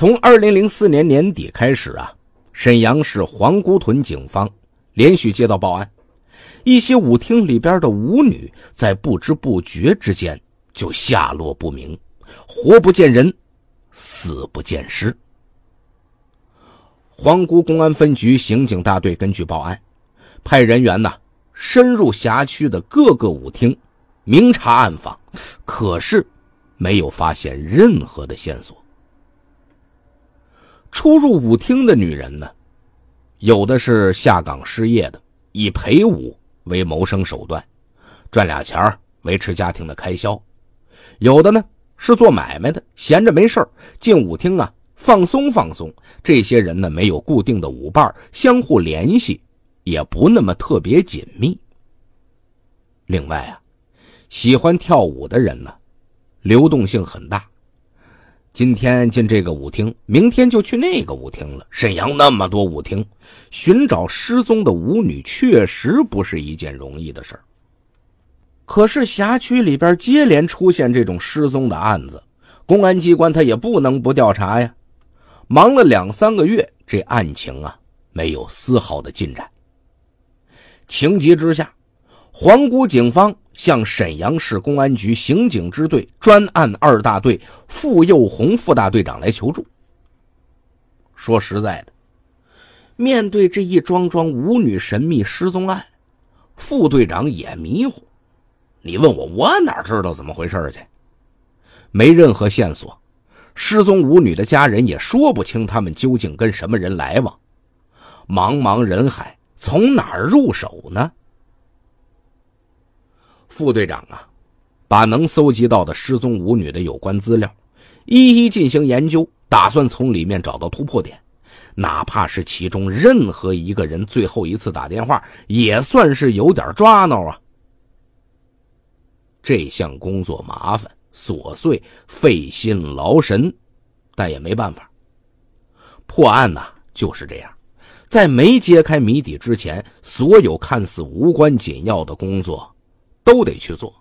从二零零四年年底开始啊，沈阳市皇姑屯警方连续接到报案，一些舞厅里边的舞女在不知不觉之间就下落不明，活不见人，死不见尸。皇姑公安分局刑警大队根据报案，派人员呐深入辖区的各个舞厅，明查暗访，可是没有发现任何的线索。出入舞厅的女人呢，有的是下岗失业的，以陪舞为谋生手段，赚俩钱维持家庭的开销；有的呢是做买卖的，闲着没事进舞厅啊放松放松。这些人呢没有固定的舞伴，相互联系也不那么特别紧密。另外啊，喜欢跳舞的人呢，流动性很大。今天进这个舞厅，明天就去那个舞厅了。沈阳那么多舞厅，寻找失踪的舞女确实不是一件容易的事儿。可是辖区里边接连出现这种失踪的案子，公安机关他也不能不调查呀。忙了两三个月，这案情啊，没有丝毫的进展。情急之下，环谷警方。向沈阳市公安局刑警支队专案二大队付佑红副大队长来求助。说实在的，面对这一桩桩舞女神秘失踪案，副队长也迷糊。你问我，我哪知道怎么回事去？没任何线索，失踪舞女的家人也说不清他们究竟跟什么人来往。茫茫人海，从哪儿入手呢？副队长啊，把能搜集到的失踪舞女的有关资料，一一进行研究，打算从里面找到突破点，哪怕是其中任何一个人最后一次打电话，也算是有点抓挠啊。这项工作麻烦、琐碎、费心劳神，但也没办法。破案呢就是这样，在没揭开谜底之前，所有看似无关紧要的工作。都得去做，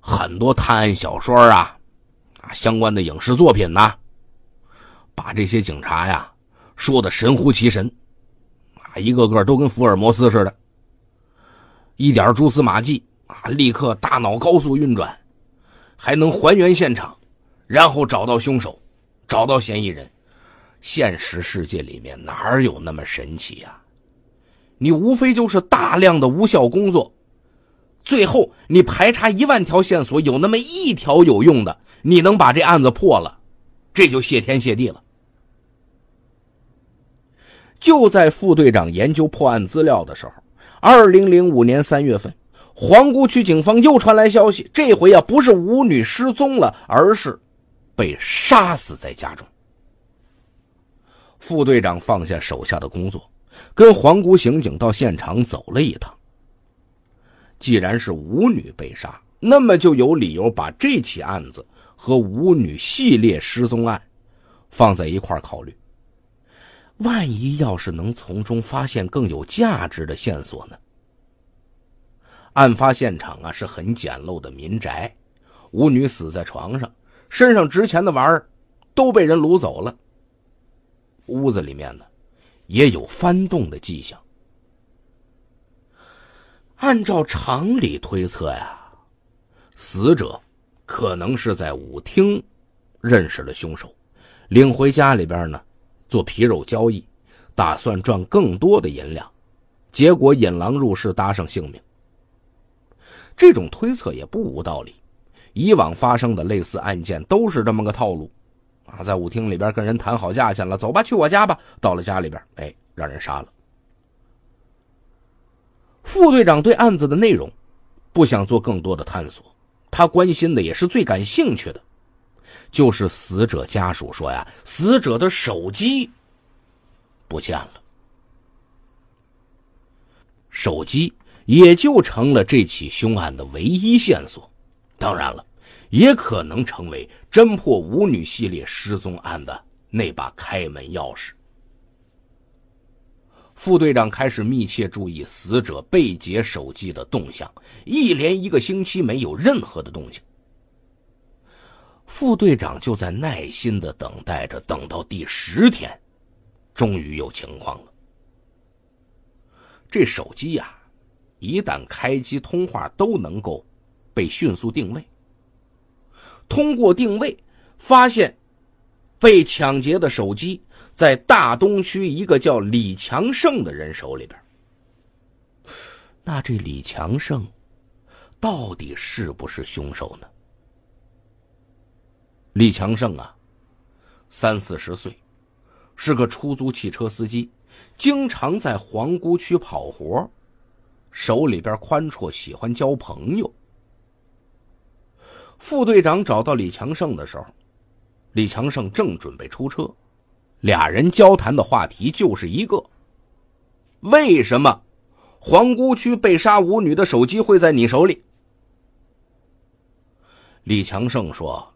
很多探案小说啊，啊相关的影视作品呢，把这些警察呀说的神乎其神，啊一个个都跟福尔摩斯似的，一点蛛丝马迹啊，立刻大脑高速运转，还能还原现场，然后找到凶手，找到嫌疑人。现实世界里面哪有那么神奇呀？你无非就是大量的无效工作，最后你排查一万条线索，有那么一条有用的，你能把这案子破了，这就谢天谢地了。就在副队长研究破案资料的时候，二零零五年三月份，皇姑区警方又传来消息，这回呀不是舞女失踪了，而是被杀死在家中。副队长放下手下的工作。跟皇姑刑警到现场走了一趟。既然是舞女被杀，那么就有理由把这起案子和舞女系列失踪案放在一块儿考虑。万一要是能从中发现更有价值的线索呢？案发现场啊是很简陋的民宅，舞女死在床上，身上值钱的玩意儿都被人掳走了。屋子里面呢？也有翻动的迹象。按照常理推测呀，死者可能是在舞厅认识了凶手，领回家里边呢做皮肉交易，打算赚更多的银两，结果引狼入室，搭上性命。这种推测也不无道理，以往发生的类似案件都是这么个套路。啊，在舞厅里边跟人谈好价钱了，走吧，去我家吧。到了家里边，哎，让人杀了。副队长对案子的内容不想做更多的探索，他关心的也是最感兴趣的，就是死者家属说呀，死者的手机不见了，手机也就成了这起凶案的唯一线索。当然了。也可能成为侦破舞女系列失踪案的那把开门钥匙。副队长开始密切注意死者被劫手机的动向，一连一个星期没有任何的动静。副队长就在耐心的等待着，等到第十天，终于有情况了。这手机呀，一旦开机通话，都能够被迅速定位。通过定位发现，被抢劫的手机在大东区一个叫李强胜的人手里边。那这李强胜，到底是不是凶手呢？李强胜啊，三四十岁，是个出租汽车司机，经常在皇姑区跑活手里边宽绰，喜欢交朋友。副队长找到李强胜的时候，李强胜正准备出车，俩人交谈的话题就是一个：为什么皇姑区被杀舞女的手机会在你手里？李强胜说：“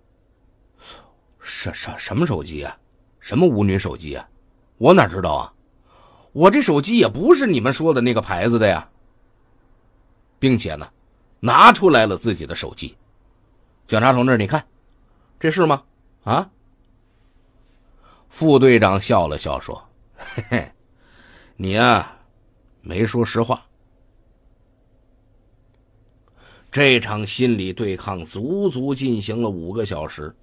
什什什么手机啊？什么舞女手机啊？我哪知道啊？我这手机也不是你们说的那个牌子的呀。”并且呢，拿出来了自己的手机。警察同志，你看，这是吗？啊！副队长笑了笑说：“嘿嘿，你呀，没说实话。”这场心理对抗足足进行了五个小时，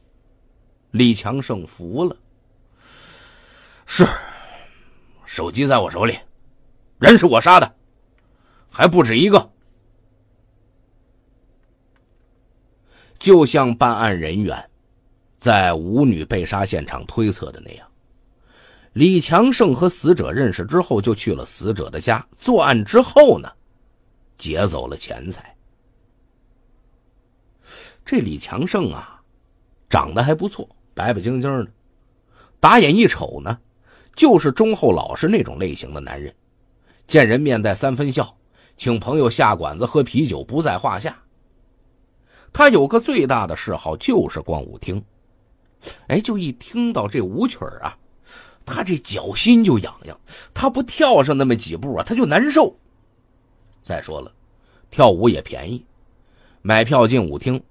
李强胜服了。是，手机在我手里，人是我杀的，还不止一个。就像办案人员在舞女被杀现场推测的那样，李强胜和死者认识之后就去了死者的家作案之后呢，劫走了钱财。这李强胜啊，长得还不错，白白净净的，打眼一瞅呢，就是忠厚老实那种类型的男人，见人面带三分笑，请朋友下馆子喝啤酒不在话下。他有个最大的嗜好就是逛舞厅，哎，就一听到这舞曲啊，他这脚心就痒痒，他不跳上那么几步啊，他就难受。再说了，跳舞也便宜，买票进舞厅，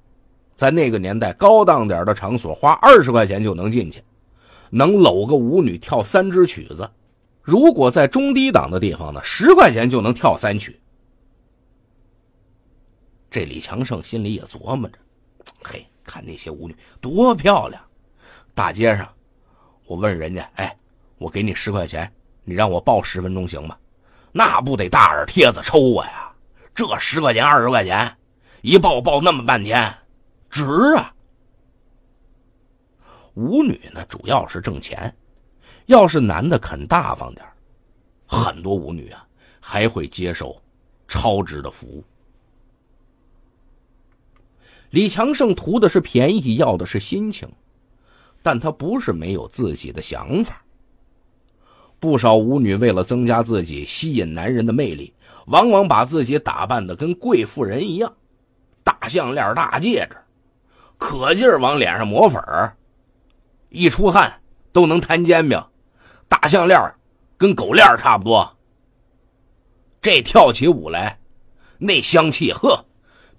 在那个年代高档点的场所，花二十块钱就能进去，能搂个舞女跳三支曲子；如果在中低档的地方呢，十块钱就能跳三曲。这李强胜心里也琢磨着，嘿，看那些舞女多漂亮！大街上，我问人家：“哎，我给你十块钱，你让我抱十分钟行吗？”那不得大耳贴子抽我呀！这十块钱、二十块钱，一抱抱那么半天，值啊！舞女呢，主要是挣钱。要是男的肯大方点很多舞女啊还会接受超值的服务。李强胜图的是便宜，要的是心情，但他不是没有自己的想法。不少舞女为了增加自己吸引男人的魅力，往往把自己打扮的跟贵妇人一样，大项链、大戒指，可劲儿往脸上抹粉儿，一出汗都能摊煎饼，大项链跟狗链差不多。这跳起舞来，那香气呵，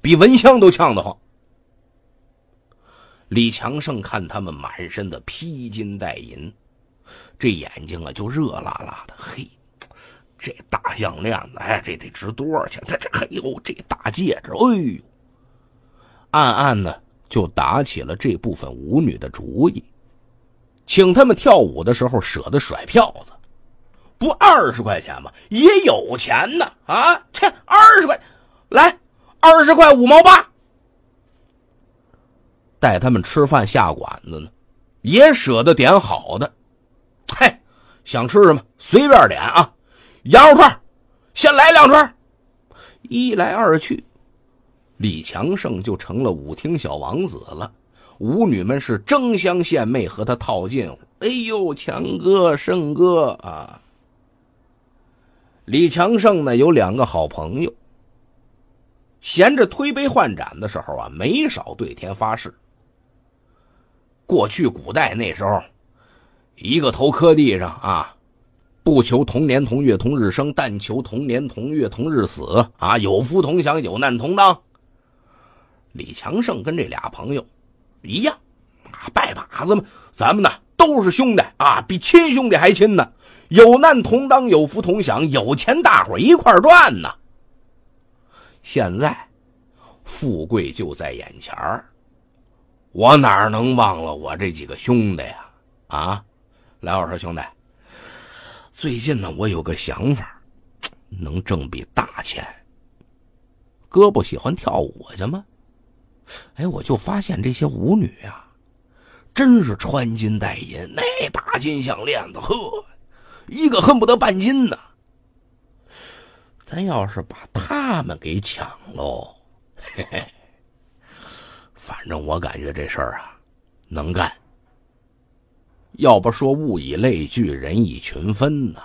比蚊香都呛得慌。李强胜看他们满身的披金戴银，这眼睛啊就热辣辣的。嘿，这大项链子，哎，这得值多少钱？这这，哎呦，这大戒指，哎呦，暗暗呢就打起了这部分舞女的主意，请他们跳舞的时候舍得甩票子，不二十块钱吗？也有钱呢啊，切，二十块，来，二十块五毛八。带他们吃饭下馆子呢，也舍得点好的。嘿，想吃什么随便点啊！羊肉串，先来两串。一来二去，李强胜就成了舞厅小王子了。舞女们是争相献媚和他套近乎。哎呦，强哥、胜哥啊！李强胜呢有两个好朋友，闲着推杯换盏的时候啊，没少对天发誓。过去古代那时候，一个头磕地上啊，不求同年同月同日生，但求同年同月同日死啊！有福同享，有难同当。李强胜跟这俩朋友一样啊，拜把子嘛。咱们呢都是兄弟啊，比亲兄弟还亲呢。有难同当，有福同享，有钱大伙一块赚呢。现在富贵就在眼前儿。我哪能忘了我这几个兄弟呀？啊，来，我说兄弟，最近呢，我有个想法，能挣笔大钱。哥不喜欢跳舞去吗？哎，我就发现这些舞女啊，真是穿金戴银，那大金项链子，呵，一个恨不得半斤呢。咱要是把他们给抢喽，嘿嘿。正我感觉这事儿啊，能干。要不说物以类聚，人以群分呢。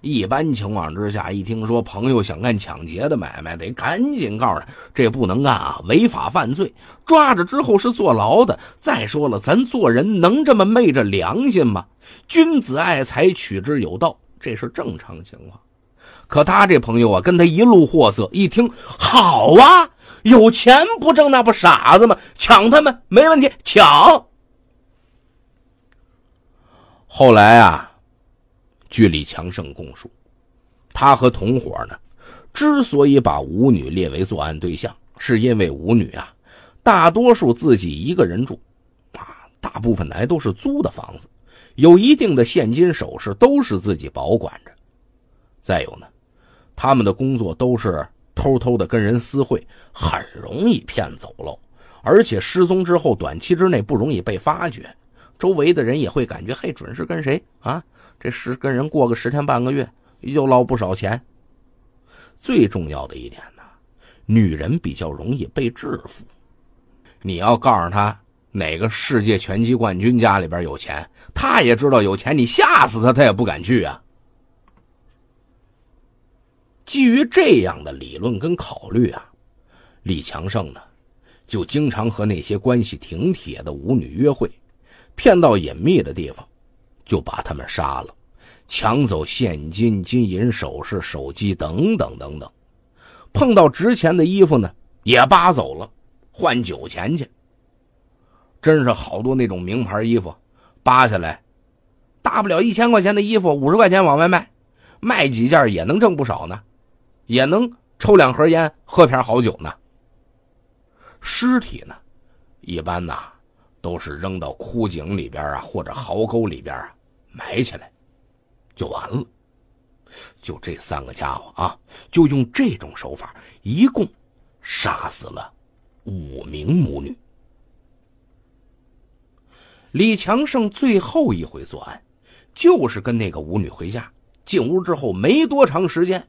一般情况之下，一听说朋友想干抢劫的买卖，得赶紧告诉他，这不能干啊，违法犯罪，抓着之后是坐牢的。再说了，咱做人能这么昧着良心吗？君子爱财，取之有道，这是正常情况。可他这朋友啊，跟他一路货色，一听好啊。有钱不挣，那不傻子吗？抢他们没问题，抢。后来啊，据李强胜供述，他和同伙呢，之所以把舞女列为作案对象，是因为舞女啊，大多数自己一个人住，啊，大部分来都是租的房子，有一定的现金首饰都是自己保管着。再有呢，他们的工作都是。偷偷的跟人私会，很容易骗走喽。而且失踪之后，短期之内不容易被发觉，周围的人也会感觉，嘿，准是跟谁啊？这是跟人过个十天半个月，又捞不少钱。最重要的一点呢，女人比较容易被制服。你要告诉她哪个世界拳击冠军家里边有钱，她也知道有钱，你吓死她，她也不敢去啊。基于这样的理论跟考虑啊，李强胜呢，就经常和那些关系挺铁的舞女约会，骗到隐秘的地方，就把她们杀了，抢走现金、金银首饰、手机等等等等，碰到值钱的衣服呢，也扒走了，换酒钱去。真是好多那种名牌衣服，扒下来，大不了一千块钱的衣服，五十块钱往外卖，卖几件也能挣不少呢。也能抽两盒烟，喝瓶好酒呢。尸体呢，一般呐，都是扔到枯井里边啊，或者壕沟里边啊，埋起来，就完了。就这三个家伙啊，就用这种手法，一共杀死了五名母女。李强胜最后一回作案，就是跟那个舞女回家，进屋之后没多长时间。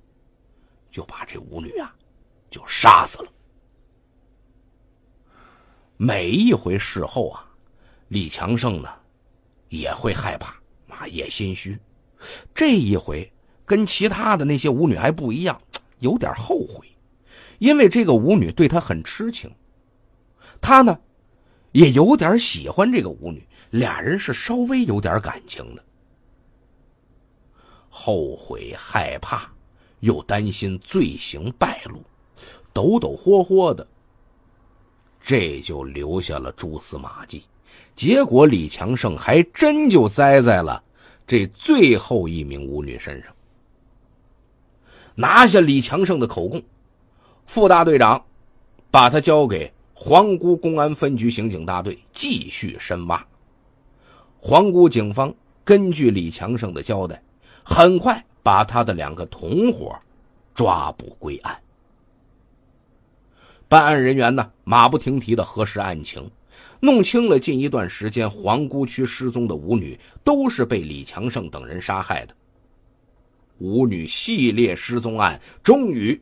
就把这舞女啊，就杀死了。每一回事后啊，李强胜呢也会害怕，啊也心虚。这一回跟其他的那些舞女还不一样，有点后悔，因为这个舞女对他很痴情，他呢也有点喜欢这个舞女，俩人是稍微有点感情的。后悔，害怕。又担心罪行败露，抖抖霍霍的，这就留下了蛛丝马迹。结果李强胜还真就栽在了这最后一名舞女身上，拿下李强胜的口供，副大队长把他交给皇姑公安分局刑警大队继续深挖。皇姑警方根据李强胜的交代，很快。把他的两个同伙抓捕归案。办案人员呢，马不停蹄的核实案情，弄清了近一段时间皇姑区失踪的舞女都是被李强胜等人杀害的。舞女系列失踪案终于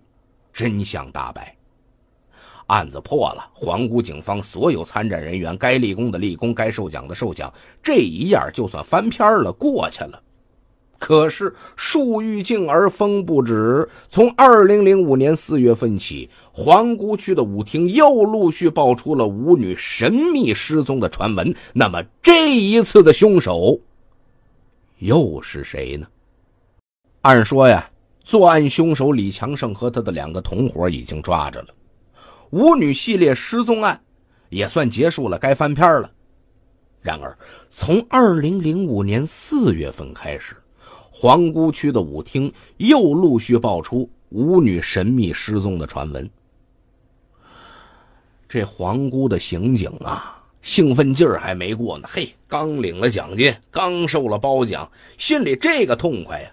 真相大白，案子破了。皇姑警方所有参战人员，该立功的立功，该受奖的受奖，这一样就算翻篇了，过去了。可是树欲静而风不止。从二零零五年四月份起，皇姑区的舞厅又陆续爆出了舞女神秘失踪的传闻。那么这一次的凶手又是谁呢？按说呀，作案凶手李强胜和他的两个同伙已经抓着了，舞女系列失踪案也算结束了，该翻篇了。然而，从二零零五年四月份开始。皇姑区的舞厅又陆续爆出舞女神秘失踪的传闻。这皇姑的刑警啊，兴奋劲儿还没过呢，嘿，刚领了奖金，刚受了褒奖，心里这个痛快呀！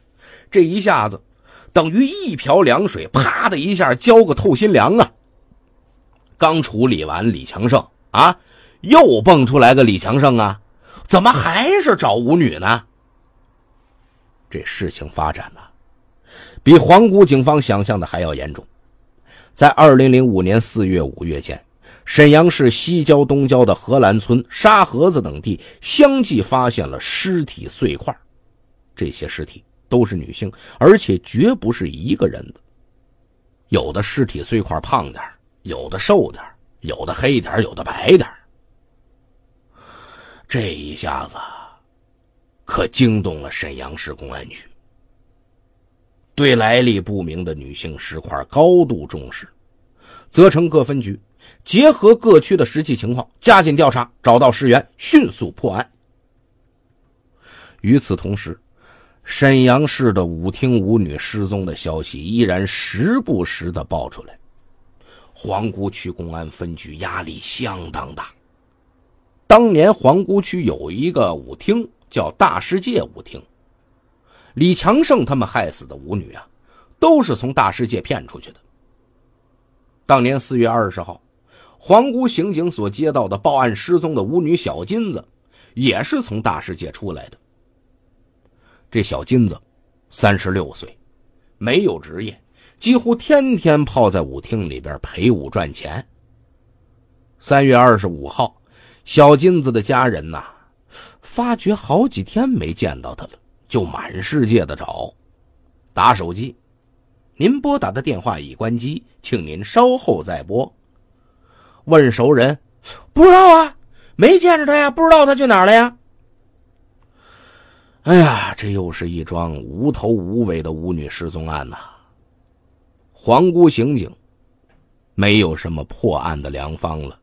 这一下子，等于一瓢凉水，啪的一下浇个透心凉啊！刚处理完李强胜啊，又蹦出来个李强胜啊，怎么还是找舞女呢？这事情发展呢，比皇姑警方想象的还要严重。在二零零五年四月、五月间，沈阳市西郊、东郊的荷兰村、沙河子等地相继发现了尸体碎块。这些尸体都是女性，而且绝不是一个人的。有的尸体碎块胖点有的瘦点有的黑点有的白点这一下子。可惊动了沈阳市公安局，对来历不明的女性尸块高度重视，责成各分局结合各区的实际情况，加紧调查，找到尸源，迅速破案。与此同时，沈阳市的舞厅舞女失踪的消息依然时不时的爆出来，皇姑区公安分局压力相当大。当年皇姑区有一个舞厅。叫大世界舞厅，李强胜他们害死的舞女啊，都是从大世界骗出去的。当年四月二十号，皇姑刑警所接到的报案，失踪的舞女小金子，也是从大世界出来的。这小金子，三十六岁，没有职业，几乎天天泡在舞厅里边陪舞赚钱。三月二十五号，小金子的家人呐。发觉好几天没见到他了，就满世界的找，打手机，您拨打的电话已关机，请您稍后再拨。问熟人，不知道啊，没见着他呀，不知道他去哪儿了呀。哎呀，这又是一桩无头无尾的舞女失踪案呐。皇姑刑警没有什么破案的良方了，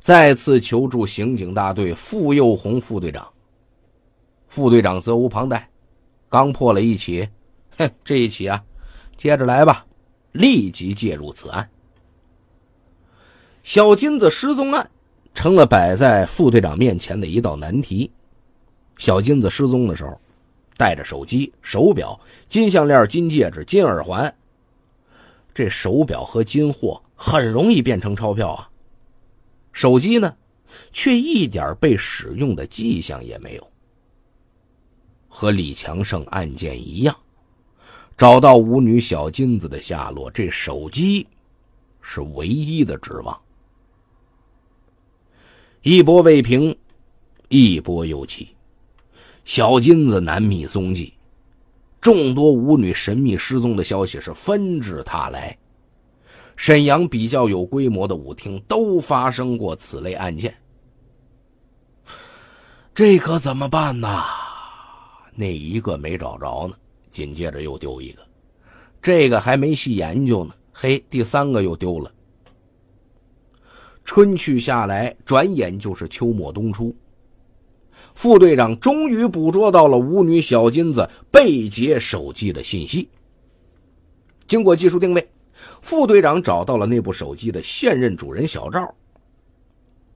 再次求助刑警大队付幼红副队长。副队长责无旁贷，刚破了一起，哼，这一起啊，接着来吧，立即介入此案。小金子失踪案，成了摆在副队长面前的一道难题。小金子失踪的时候，带着手机、手表、金项链、金戒指、金耳环。这手表和金货很容易变成钞票啊，手机呢，却一点被使用的迹象也没有。和李强胜案件一样，找到舞女小金子的下落，这手机是唯一的指望。一波未平，一波又起，小金子难觅踪迹，众多舞女神秘失踪的消息是纷至沓来。沈阳比较有规模的舞厅都发生过此类案件，这可怎么办呢？那一个没找着呢，紧接着又丢一个，这个还没细研究呢，嘿，第三个又丢了。春去夏来，转眼就是秋末冬初。副队长终于捕捉到了舞女小金子被劫手机的信息。经过技术定位，副队长找到了那部手机的现任主人小赵。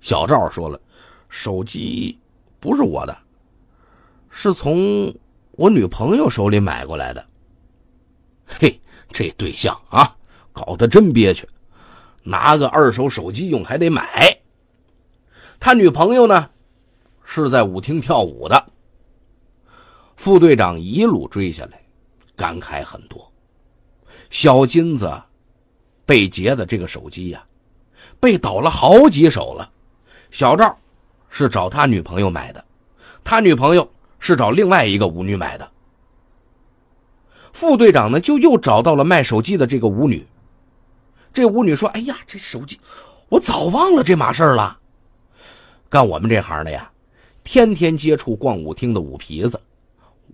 小赵说了：“手机不是我的。”是从我女朋友手里买过来的。嘿，这对象啊，搞得真憋屈，拿个二手手机用还得买。他女朋友呢，是在舞厅跳舞的。副队长一路追下来，感慨很多。小金子被劫的这个手机呀，被倒了好几手了。小赵是找他女朋友买的，他女朋友。是找另外一个舞女买的。副队长呢，就又找到了卖手机的这个舞女。这舞女说：“哎呀，这手机，我早忘了这码事了。干我们这行的呀，天天接触逛舞厅的舞皮子，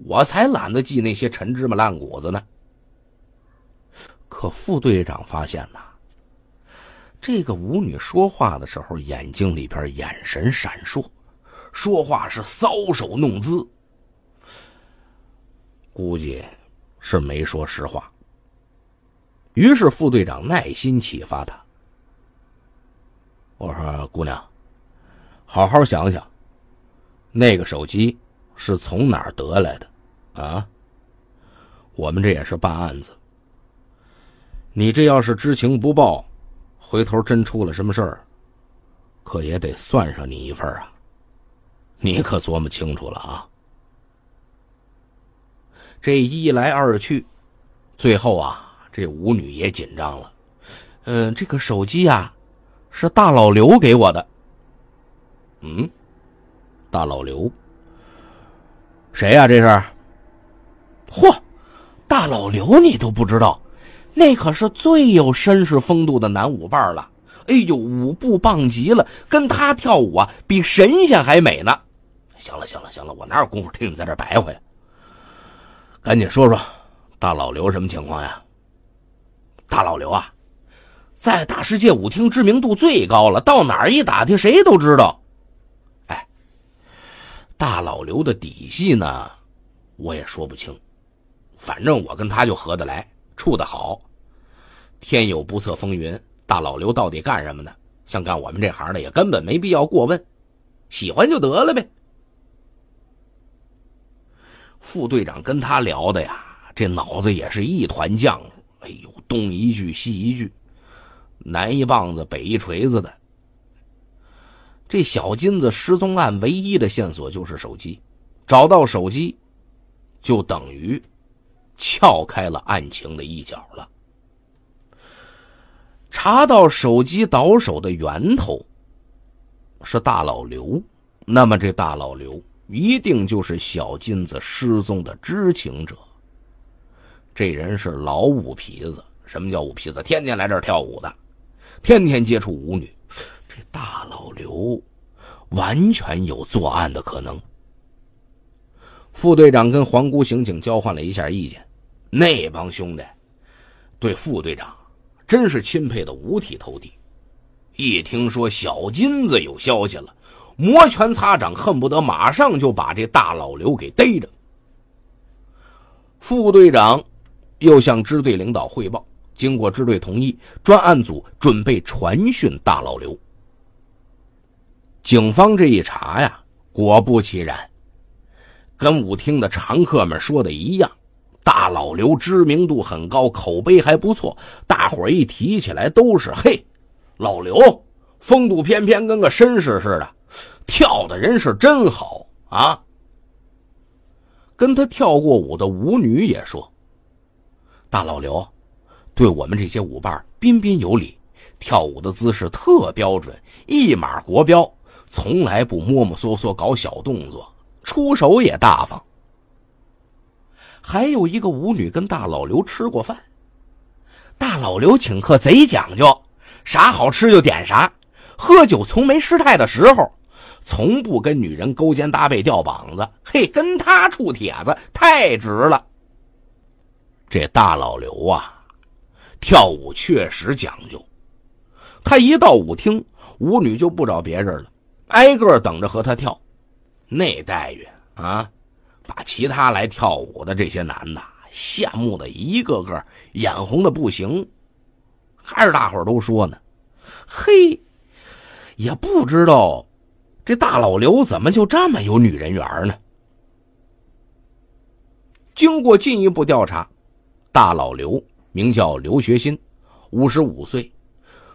我才懒得记那些陈芝麻烂谷子呢。”可副队长发现呐，这个舞女说话的时候，眼睛里边眼神闪烁。说话是搔首弄姿，估计是没说实话。于是副队长耐心启发他：“我说姑娘，好好想想，那个手机是从哪儿得来的？啊，我们这也是办案子。你这要是知情不报，回头真出了什么事儿，可也得算上你一份啊。”你可琢磨清楚了啊！这一来二去，最后啊，这舞女也紧张了。嗯，这个手机啊，是大老刘给我的。嗯，大老刘，谁呀？这是？嚯，大老刘你都不知道，那可是最有绅士风度的男舞伴了。哎呦，舞步棒极了，跟他跳舞啊，比神仙还美呢。行了，行了，行了，我哪有功夫听你在这白话？呀？赶紧说说，大老刘什么情况呀？大老刘啊，在大世界舞厅知名度最高了，到哪儿一打听，谁都知道。哎，大老刘的底细呢，我也说不清。反正我跟他就合得来，处得好。天有不测风云，大老刘到底干什么的？像干我们这行的，也根本没必要过问，喜欢就得了呗。副队长跟他聊的呀，这脑子也是一团浆糊。哎呦，东一句西一句，南一棒子北一锤子的。这小金子失踪案唯一的线索就是手机，找到手机，就等于撬开了案情的一角了。查到手机倒手的源头是大老刘，那么这大老刘。一定就是小金子失踪的知情者。这人是老五皮子，什么叫五皮子？天天来这儿跳舞的，天天接触舞女。这大老刘，完全有作案的可能。副队长跟皇姑刑警交换了一下意见，那帮兄弟对副队长真是钦佩的五体投地。一听说小金子有消息了。摩拳擦掌，恨不得马上就把这大老刘给逮着。副队长又向支队领导汇报，经过支队同意，专案组准备传讯大老刘。警方这一查呀，果不其然，跟舞厅的常客们说的一样，大老刘知名度很高，口碑还不错，大伙一提起来都是：“嘿，老刘，风度翩翩，跟个绅士似的。”跳的人是真好啊！跟他跳过舞的舞女也说：“大老刘对我们这些舞伴彬彬有礼，跳舞的姿势特标准，一马国标，从来不摸摸索索搞小动作，出手也大方。”还有一个舞女跟大老刘吃过饭，大老刘请客贼讲究，啥好吃就点啥，喝酒从没失态的时候。从不跟女人勾肩搭背、吊膀子，嘿，跟他处帖子太值了。这大老刘啊，跳舞确实讲究。他一到舞厅，舞女就不找别人了，挨个等着和他跳。那待遇啊，把其他来跳舞的这些男的羡慕的一个个眼红的不行。还是大伙都说呢，嘿，也不知道。这大老刘怎么就这么有女人缘呢？经过进一步调查，大老刘名叫刘学新，五十五岁，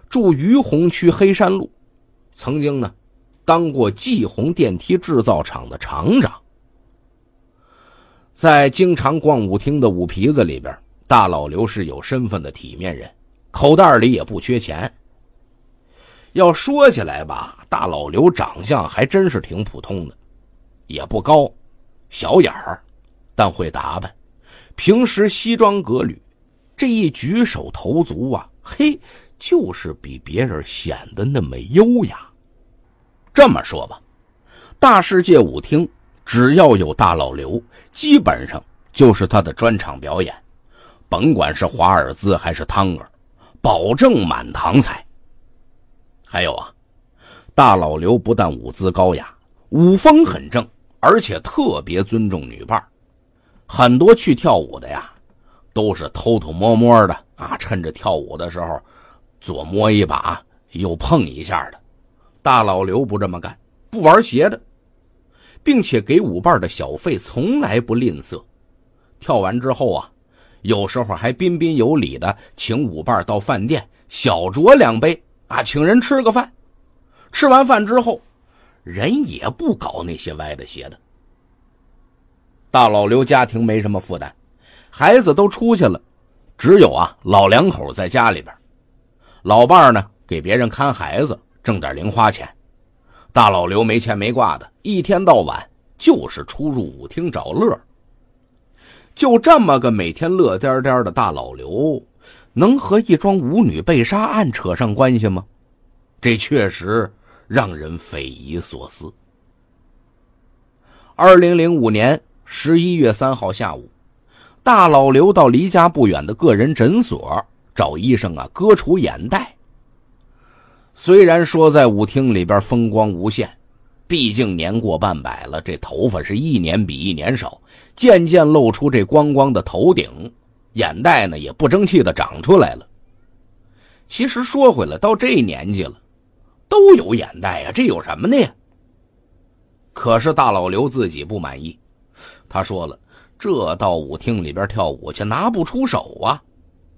住于洪区黑山路，曾经呢当过济红电梯制造厂的厂长。在经常逛舞厅的舞皮子里边，大老刘是有身份的体面人，口袋里也不缺钱。要说起来吧。大老刘长相还真是挺普通的，也不高，小眼儿，但会打扮，平时西装革履，这一举手投足啊，嘿，就是比别人显得那么优雅。这么说吧，大世界舞厅只要有大老刘，基本上就是他的专场表演，甭管是华尔兹还是汤戈，保证满堂彩。还有啊。大老刘不但舞姿高雅，舞风很正，而且特别尊重女伴。很多去跳舞的呀，都是偷偷摸摸的啊，趁着跳舞的时候，左摸一把，右碰一下的。大老刘不这么干，不玩邪的，并且给舞伴的小费从来不吝啬。跳完之后啊，有时候还彬彬有礼的请舞伴到饭店小酌两杯啊，请人吃个饭。吃完饭之后，人也不搞那些歪的邪的。大老刘家庭没什么负担，孩子都出去了，只有啊老两口在家里边，老伴儿呢给别人看孩子，挣点零花钱。大老刘没钱没挂的，一天到晚就是出入舞厅找乐就这么个每天乐颠颠的大老刘，能和一桩舞女被杀案扯上关系吗？这确实。让人匪夷所思。二零零五年十一月三号下午，大老刘到离家不远的个人诊所找医生啊，割除眼袋。虽然说在舞厅里边风光无限，毕竟年过半百了，这头发是一年比一年少，渐渐露出这光光的头顶，眼袋呢也不争气的长出来了。其实说回来，到这年纪了。都有眼袋呀，这有什么的？可是大老刘自己不满意，他说了：“这到舞厅里边跳舞去拿不出手啊，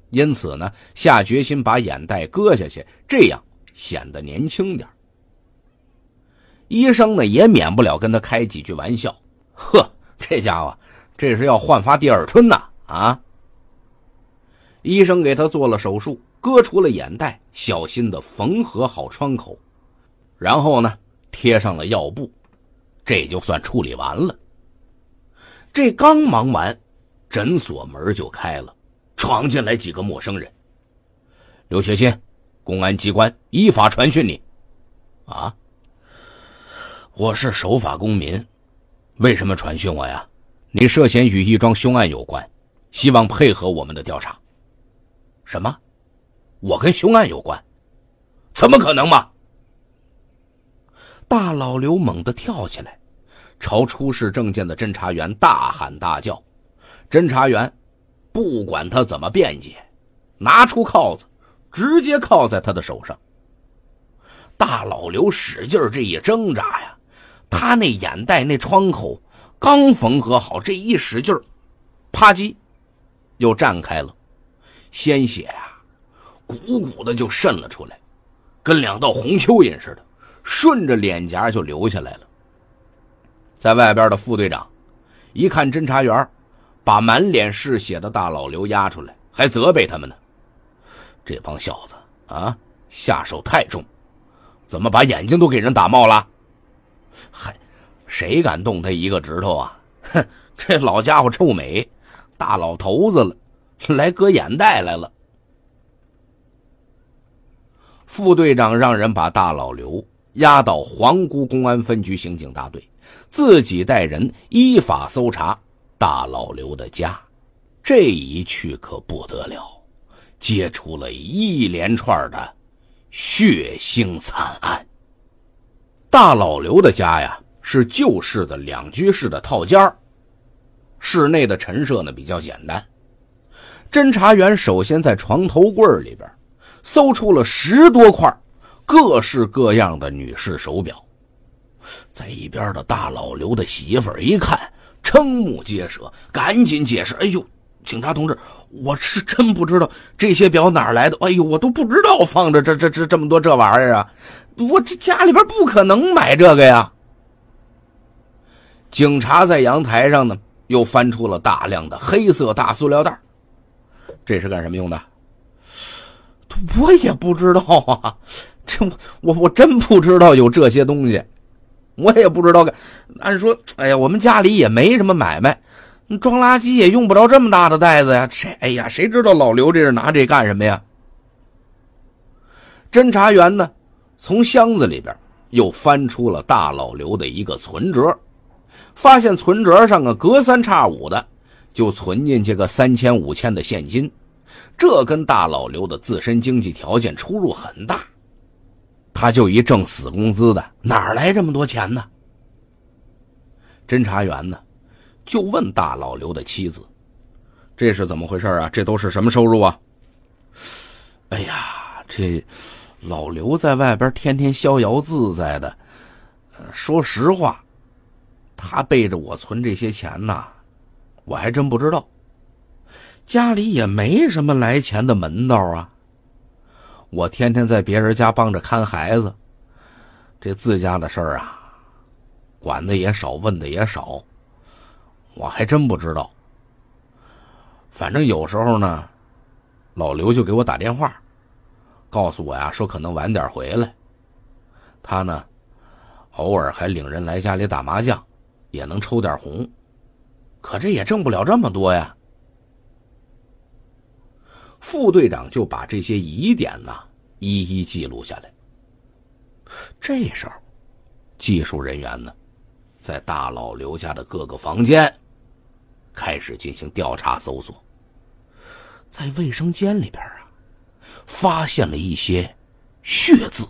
因此呢，下决心把眼袋割下去，这样显得年轻点。”医生呢也免不了跟他开几句玩笑：“呵，这家伙这是要焕发第二春呐啊！”医生给他做了手术。割除了眼袋，小心的缝合好创口，然后呢，贴上了药布，这就算处理完了。这刚忙完，诊所门就开了，闯进来几个陌生人。刘学新，公安机关依法传讯你，啊？我是守法公民，为什么传讯我呀？你涉嫌与一桩凶案有关，希望配合我们的调查。什么？我跟凶案有关，怎么可能嘛！大老刘猛地跳起来，朝出示证件的侦查员大喊大叫。侦查员不管他怎么辩解，拿出铐子，直接铐在他的手上。大老刘使劲这一挣扎呀，他那眼袋那窗口刚缝合好，这一使劲啪叽，又绽开了，鲜血啊！鼓鼓的就渗了出来，跟两道红蚯蚓似的，顺着脸颊就流下来了。在外边的副队长一看侦查员，把满脸是血的大老刘押出来，还责备他们呢：“这帮小子啊，下手太重，怎么把眼睛都给人打冒了？”“嗨，谁敢动他一个指头啊？”“哼，这老家伙臭美，大老头子了，来割眼袋来了。”副队长让人把大老刘押到皇姑公安分局刑警大队，自己带人依法搜查大老刘的家。这一去可不得了，接出了一连串的血腥惨案。大老刘的家呀，是旧式的两居室的套间室内的陈设呢比较简单。侦查员首先在床头柜里边。搜出了十多块，各式各样的女士手表，在一边的大老刘的媳妇儿一看，瞠目结舌，赶紧解释：“哎呦，警察同志，我是真不知道这些表哪来的。哎呦，我都不知道放着这这这这么多这玩意儿啊，我这家里边不可能买这个呀。”警察在阳台上呢，又翻出了大量的黑色大塑料袋，这是干什么用的？我也不知道啊，这我我真不知道有这些东西，我也不知道。按说，哎呀，我们家里也没什么买卖，装垃圾也用不着这么大的袋子呀。谁哎呀，谁知道老刘这是拿这干什么呀？侦查员呢，从箱子里边又翻出了大老刘的一个存折，发现存折上啊，隔三差五的就存进去个三千五千的现金。这跟大老刘的自身经济条件出入很大，他就一挣死工资的，哪来这么多钱呢？侦查员呢，就问大老刘的妻子：“这是怎么回事啊？这都是什么收入啊？”哎呀，这老刘在外边天天逍遥自在的，说实话，他背着我存这些钱呢，我还真不知道。家里也没什么来钱的门道啊。我天天在别人家帮着看孩子，这自家的事儿啊，管的也少，问的也少，我还真不知道。反正有时候呢，老刘就给我打电话，告诉我呀，说可能晚点回来。他呢，偶尔还领人来家里打麻将，也能抽点红，可这也挣不了这么多呀。副队长就把这些疑点呢一一记录下来。这时候，技术人员呢，在大老刘家的各个房间开始进行调查搜索。在卫生间里边啊，发现了一些血渍，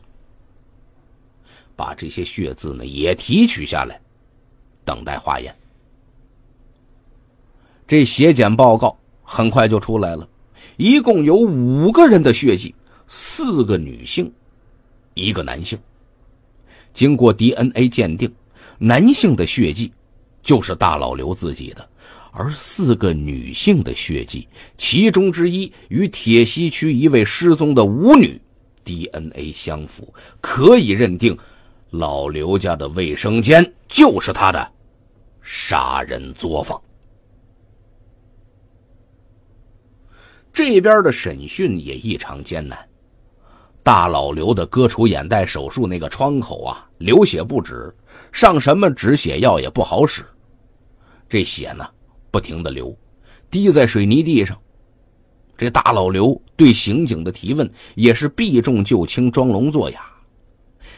把这些血渍呢也提取下来，等待化验。这血检报告很快就出来了。一共有五个人的血迹，四个女性，一个男性。经过 DNA 鉴定，男性的血迹就是大老刘自己的，而四个女性的血迹，其中之一与铁西区一位失踪的舞女 DNA 相符，可以认定，老刘家的卫生间就是他的杀人作坊。这边的审讯也异常艰难，大老刘的割除眼袋手术那个窗口啊，流血不止，上什么止血药也不好使，这血呢不停的流，滴在水泥地上。这大老刘对刑警的提问也是避重就轻，装聋作哑。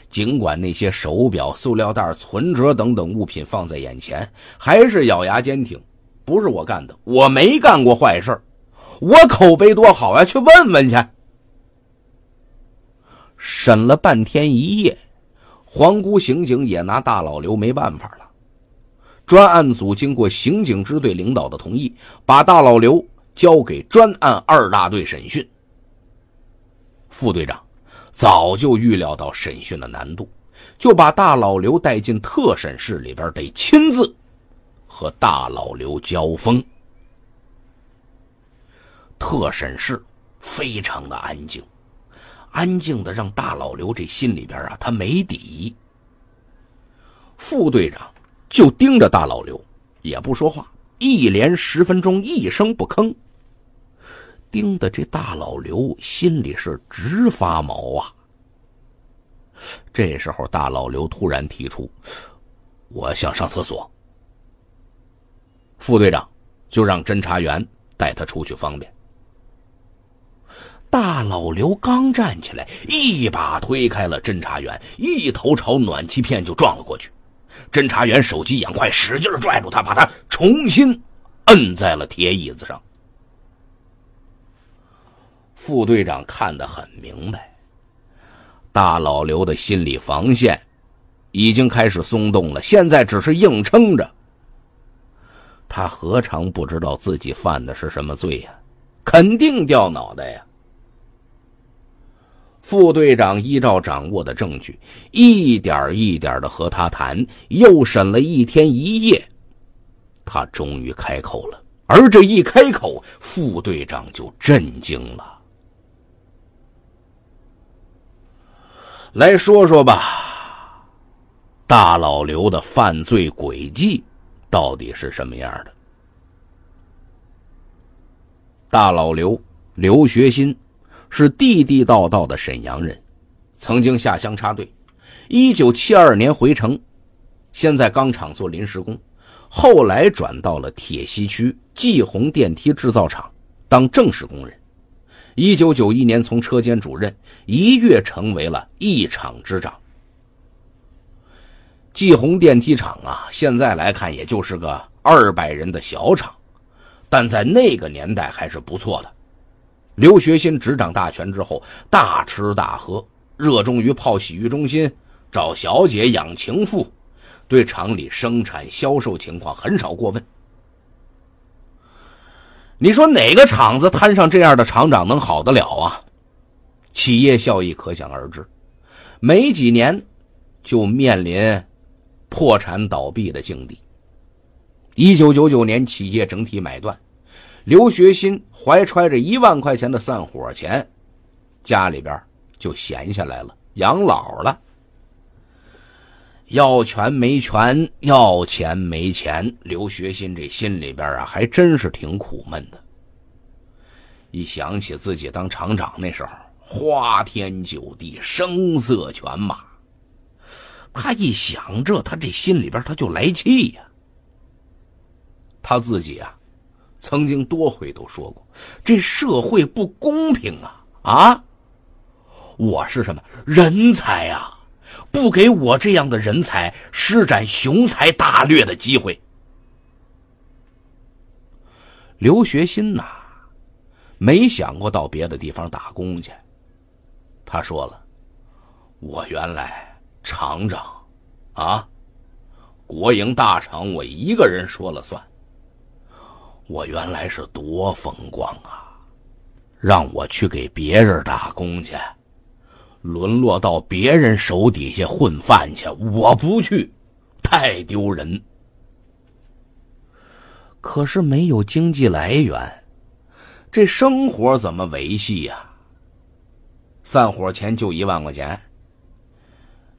尽管那些手表、塑料袋、存折等等物品放在眼前，还是咬牙坚挺：“不是我干的，我没干过坏事儿。”我口碑多好呀，去问问去。审了半天一夜，皇姑刑警也拿大老刘没办法了。专案组经过刑警支队领导的同意，把大老刘交给专案二大队审讯。副队长早就预料到审讯的难度，就把大老刘带进特审室里边，得亲自和大老刘交锋。特审室非常的安静，安静的让大老刘这心里边啊，他没底。副队长就盯着大老刘，也不说话，一连十分钟一声不吭，盯的这大老刘心里是直发毛啊。这时候，大老刘突然提出，我想上厕所。副队长就让侦查员带他出去方便。大老刘刚站起来，一把推开了侦查员，一头朝暖气片就撞了过去。侦查员手疾眼快，使劲拽住他，把他重新摁在了铁椅子上。副队长看得很明白，大老刘的心理防线已经开始松动了，现在只是硬撑着。他何尝不知道自己犯的是什么罪呀？肯定掉脑袋呀！副队长依照掌握的证据，一点一点的和他谈，又审了一天一夜，他终于开口了。而这一开口，副队长就震惊了。来说说吧，大老刘的犯罪轨迹到底是什么样的？大老刘，刘学新。是地地道道的沈阳人，曾经下乡插队，一九七二年回城，先在钢厂做临时工，后来转到了铁西区季红电梯制造厂当正式工人，一九九一年从车间主任一跃成为了一厂之长。季红电梯厂啊，现在来看也就是个二百人的小厂，但在那个年代还是不错的。刘学新执掌大权之后，大吃大喝，热衷于泡洗浴中心、找小姐、养情妇，对厂里生产销售情况很少过问。你说哪个厂子摊上这样的厂长能好得了啊？企业效益可想而知，没几年就面临破产倒闭的境地。一九九九年，企业整体买断。刘学新怀揣着一万块钱的散伙钱，家里边就闲下来了，养老了。要权没权，要钱没钱。刘学新这心里边啊，还真是挺苦闷的。一想起自己当厂长那时候花天酒地、声色犬马，他一想这，他这心里边他就来气呀。他自己啊。曾经多回都说过，这社会不公平啊啊！我是什么人才啊？不给我这样的人才施展雄才大略的机会。刘学新呐，没想过到别的地方打工去。他说了：“我原来厂长，啊，国营大厂，我一个人说了算。”我原来是多风光啊！让我去给别人打工去，沦落到别人手底下混饭去，我不去，太丢人。可是没有经济来源，这生活怎么维系呀？散伙钱就一万块钱，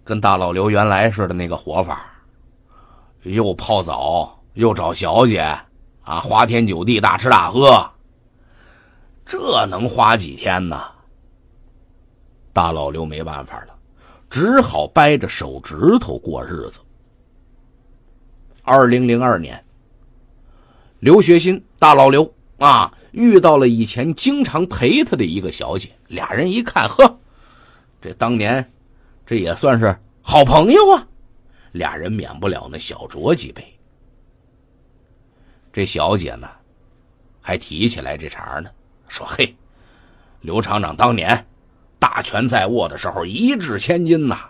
跟大老刘原来似的那个活法，又泡澡，又找小姐。啊，花天酒地，大吃大喝，这能花几天呢？大老刘没办法了，只好掰着手指头过日子。二零零二年，刘学新，大老刘啊，遇到了以前经常陪他的一个小姐，俩人一看，呵，这当年，这也算是好朋友啊，俩人免不了那小酌几杯。这小姐呢，还提起来这茬呢，说：“嘿，刘厂长当年大权在握的时候，一掷千金呐。”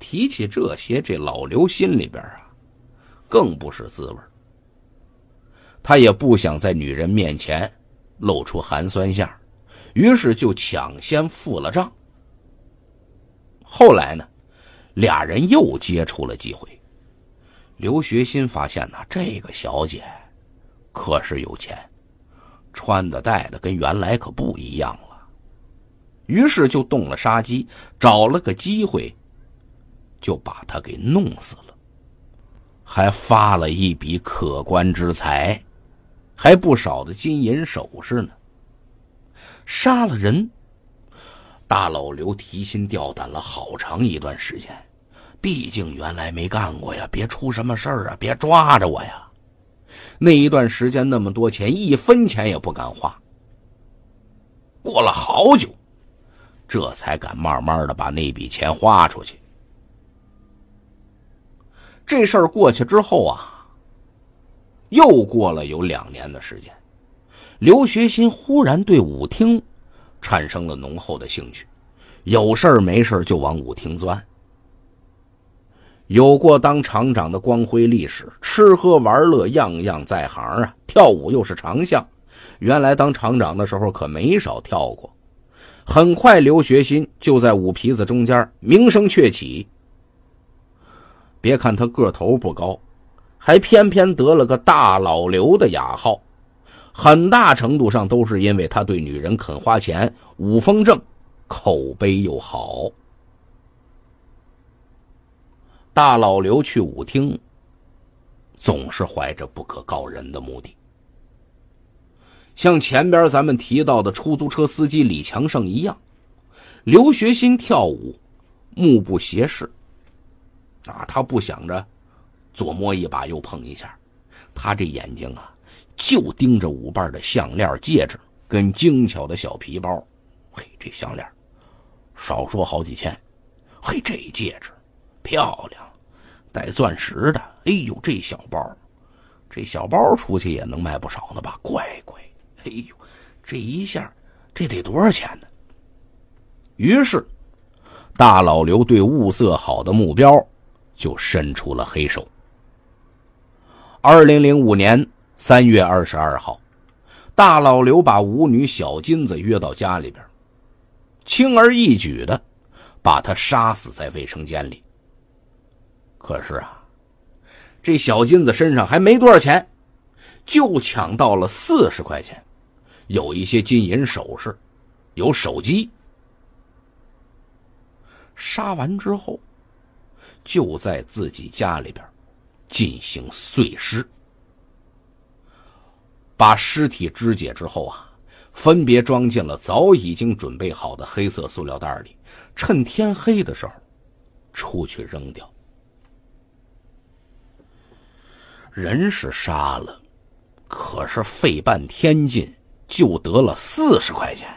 提起这些，这老刘心里边啊，更不是滋味儿。他也不想在女人面前露出寒酸相，于是就抢先付了账。后来呢，俩人又接触了几回。刘学新发现呢，这个小姐可是有钱，穿的戴的跟原来可不一样了，于是就动了杀机，找了个机会，就把她给弄死了，还发了一笔可观之财，还不少的金银首饰呢。杀了人，大老刘提心吊胆了好长一段时间。毕竟原来没干过呀，别出什么事儿啊！别抓着我呀！那一段时间那么多钱，一分钱也不敢花。过了好久，这才敢慢慢的把那笔钱花出去。这事儿过去之后啊，又过了有两年的时间，刘学新忽然对舞厅产生了浓厚的兴趣，有事儿没事儿就往舞厅钻。有过当厂长的光辉历史，吃喝玩乐样样在行啊，跳舞又是长项。原来当厂长的时候可没少跳过。很快，刘学新就在舞皮子中间名声鹊起。别看他个头不高，还偏偏得了个“大老刘”的雅号，很大程度上都是因为他对女人肯花钱，舞风正，口碑又好。大老刘去舞厅，总是怀着不可告人的目的。像前边咱们提到的出租车司机李强胜一样，刘学新跳舞目不斜视，啊，他不想着左摸一把右碰一下，他这眼睛啊就盯着舞伴的项链、戒指跟精巧的小皮包。嘿，这项链少说好几千。嘿，这戒指。漂亮，带钻石的。哎呦，这小包，这小包出去也能卖不少呢吧？乖乖，哎呦，这一下，这得多少钱呢？于是，大老刘对物色好的目标，就伸出了黑手。二零零五年三月二十二号，大老刘把舞女小金子约到家里边，轻而易举的把她杀死在卫生间里。可是啊，这小金子身上还没多少钱，就抢到了四十块钱，有一些金银首饰，有手机。杀完之后，就在自己家里边进行碎尸，把尸体肢解之后啊，分别装进了早已经准备好的黑色塑料袋里，趁天黑的时候出去扔掉。人是杀了，可是费半天劲就得了四十块钱。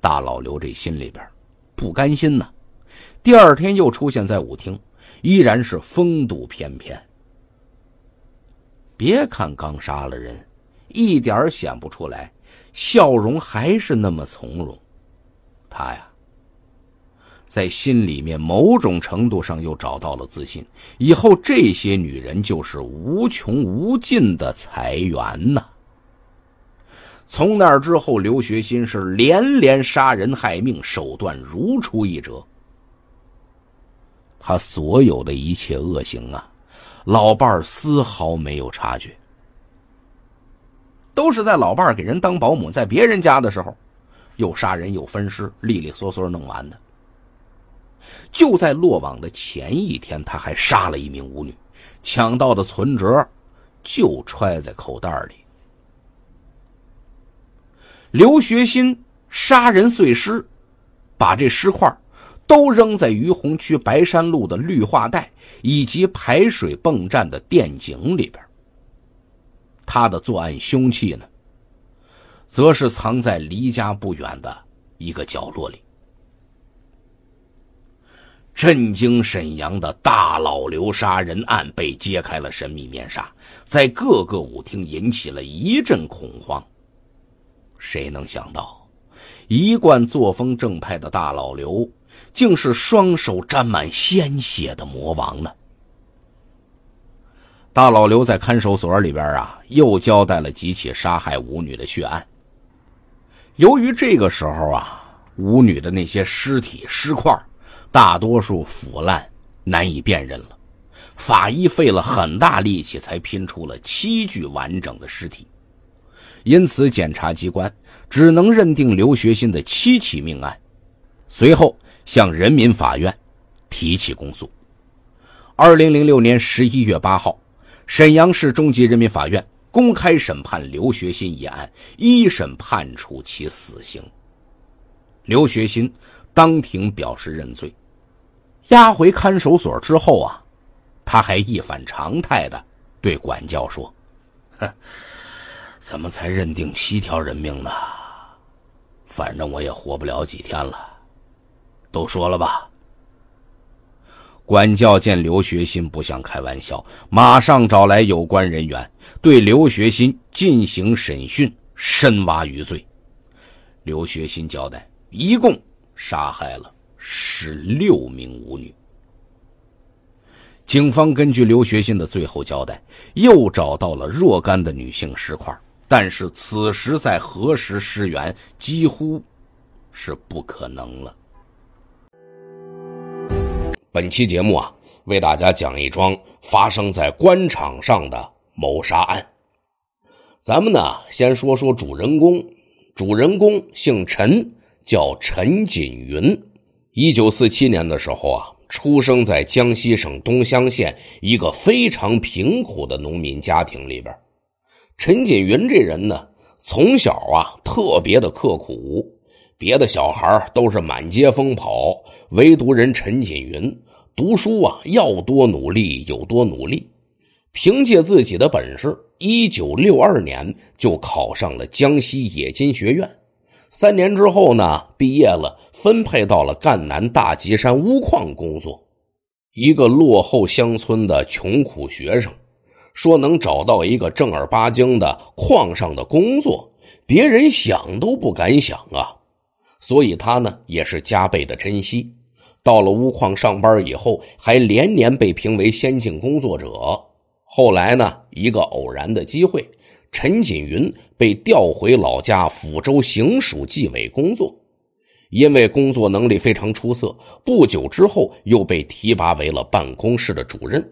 大老刘这心里边不甘心呐，第二天又出现在舞厅，依然是风度翩翩。别看刚杀了人，一点显不出来，笑容还是那么从容。他呀。在心里面，某种程度上又找到了自信。以后这些女人就是无穷无尽的财源呐。从那儿之后，刘学新是连连杀人害命，手段如出一辙。他所有的一切恶行啊，老伴儿丝毫没有察觉。都是在老伴儿给人当保姆，在别人家的时候，又杀人又分尸，利利索索弄完的。就在落网的前一天，他还杀了一名舞女，抢到的存折就揣在口袋里。刘学新杀人碎尸，把这尸块都扔在于洪区白山路的绿化带以及排水泵站的电井里边。他的作案凶器呢，则是藏在离家不远的一个角落里。震惊沈阳的大老刘杀人案被揭开了神秘面纱，在各个舞厅引起了一阵恐慌。谁能想到，一贯作风正派的大老刘，竟是双手沾满鲜血的魔王呢？大老刘在看守所里边啊，又交代了几起杀害舞女的血案。由于这个时候啊，舞女的那些尸体、尸块。大多数腐烂，难以辨认了。法医费了很大力气，才拼出了七具完整的尸体。因此，检察机关只能认定刘学新的七起命案，随后向人民法院提起公诉。二零零六年十一月八号，沈阳市中级人民法院公开审判刘学新一案，一审判处其死刑。刘学新当庭表示认罪。押回看守所之后啊，他还一反常态的对管教说：“哼，怎么才认定七条人命呢？反正我也活不了几天了，都说了吧。”管教见刘学新不想开玩笑，马上找来有关人员对刘学新进行审讯，深挖余罪。刘学新交代，一共杀害了。十六名舞女。警方根据刘学信的最后交代，又找到了若干的女性尸块，但是此时在何时尸源几乎是不可能了。本期节目啊，为大家讲一桩发生在官场上的谋杀案。咱们呢，先说说主人公，主人公姓陈，叫陈锦云。一九四七年的时候啊，出生在江西省东乡县一个非常贫苦的农民家庭里边。陈锦云这人呢，从小啊特别的刻苦，别的小孩都是满街疯跑，唯独人陈锦云读书啊要多努力有多努力。凭借自己的本事，一九六二年就考上了江西冶金学院。三年之后呢，毕业了，分配到了赣南大吉山钨矿工作。一个落后乡村的穷苦学生，说能找到一个正儿八经的矿上的工作，别人想都不敢想啊。所以他呢，也是加倍的珍惜。到了钨矿上班以后，还连年被评为先进工作者。后来呢，一个偶然的机会，陈锦云。被调回老家抚州行署纪委工作，因为工作能力非常出色，不久之后又被提拔为了办公室的主任。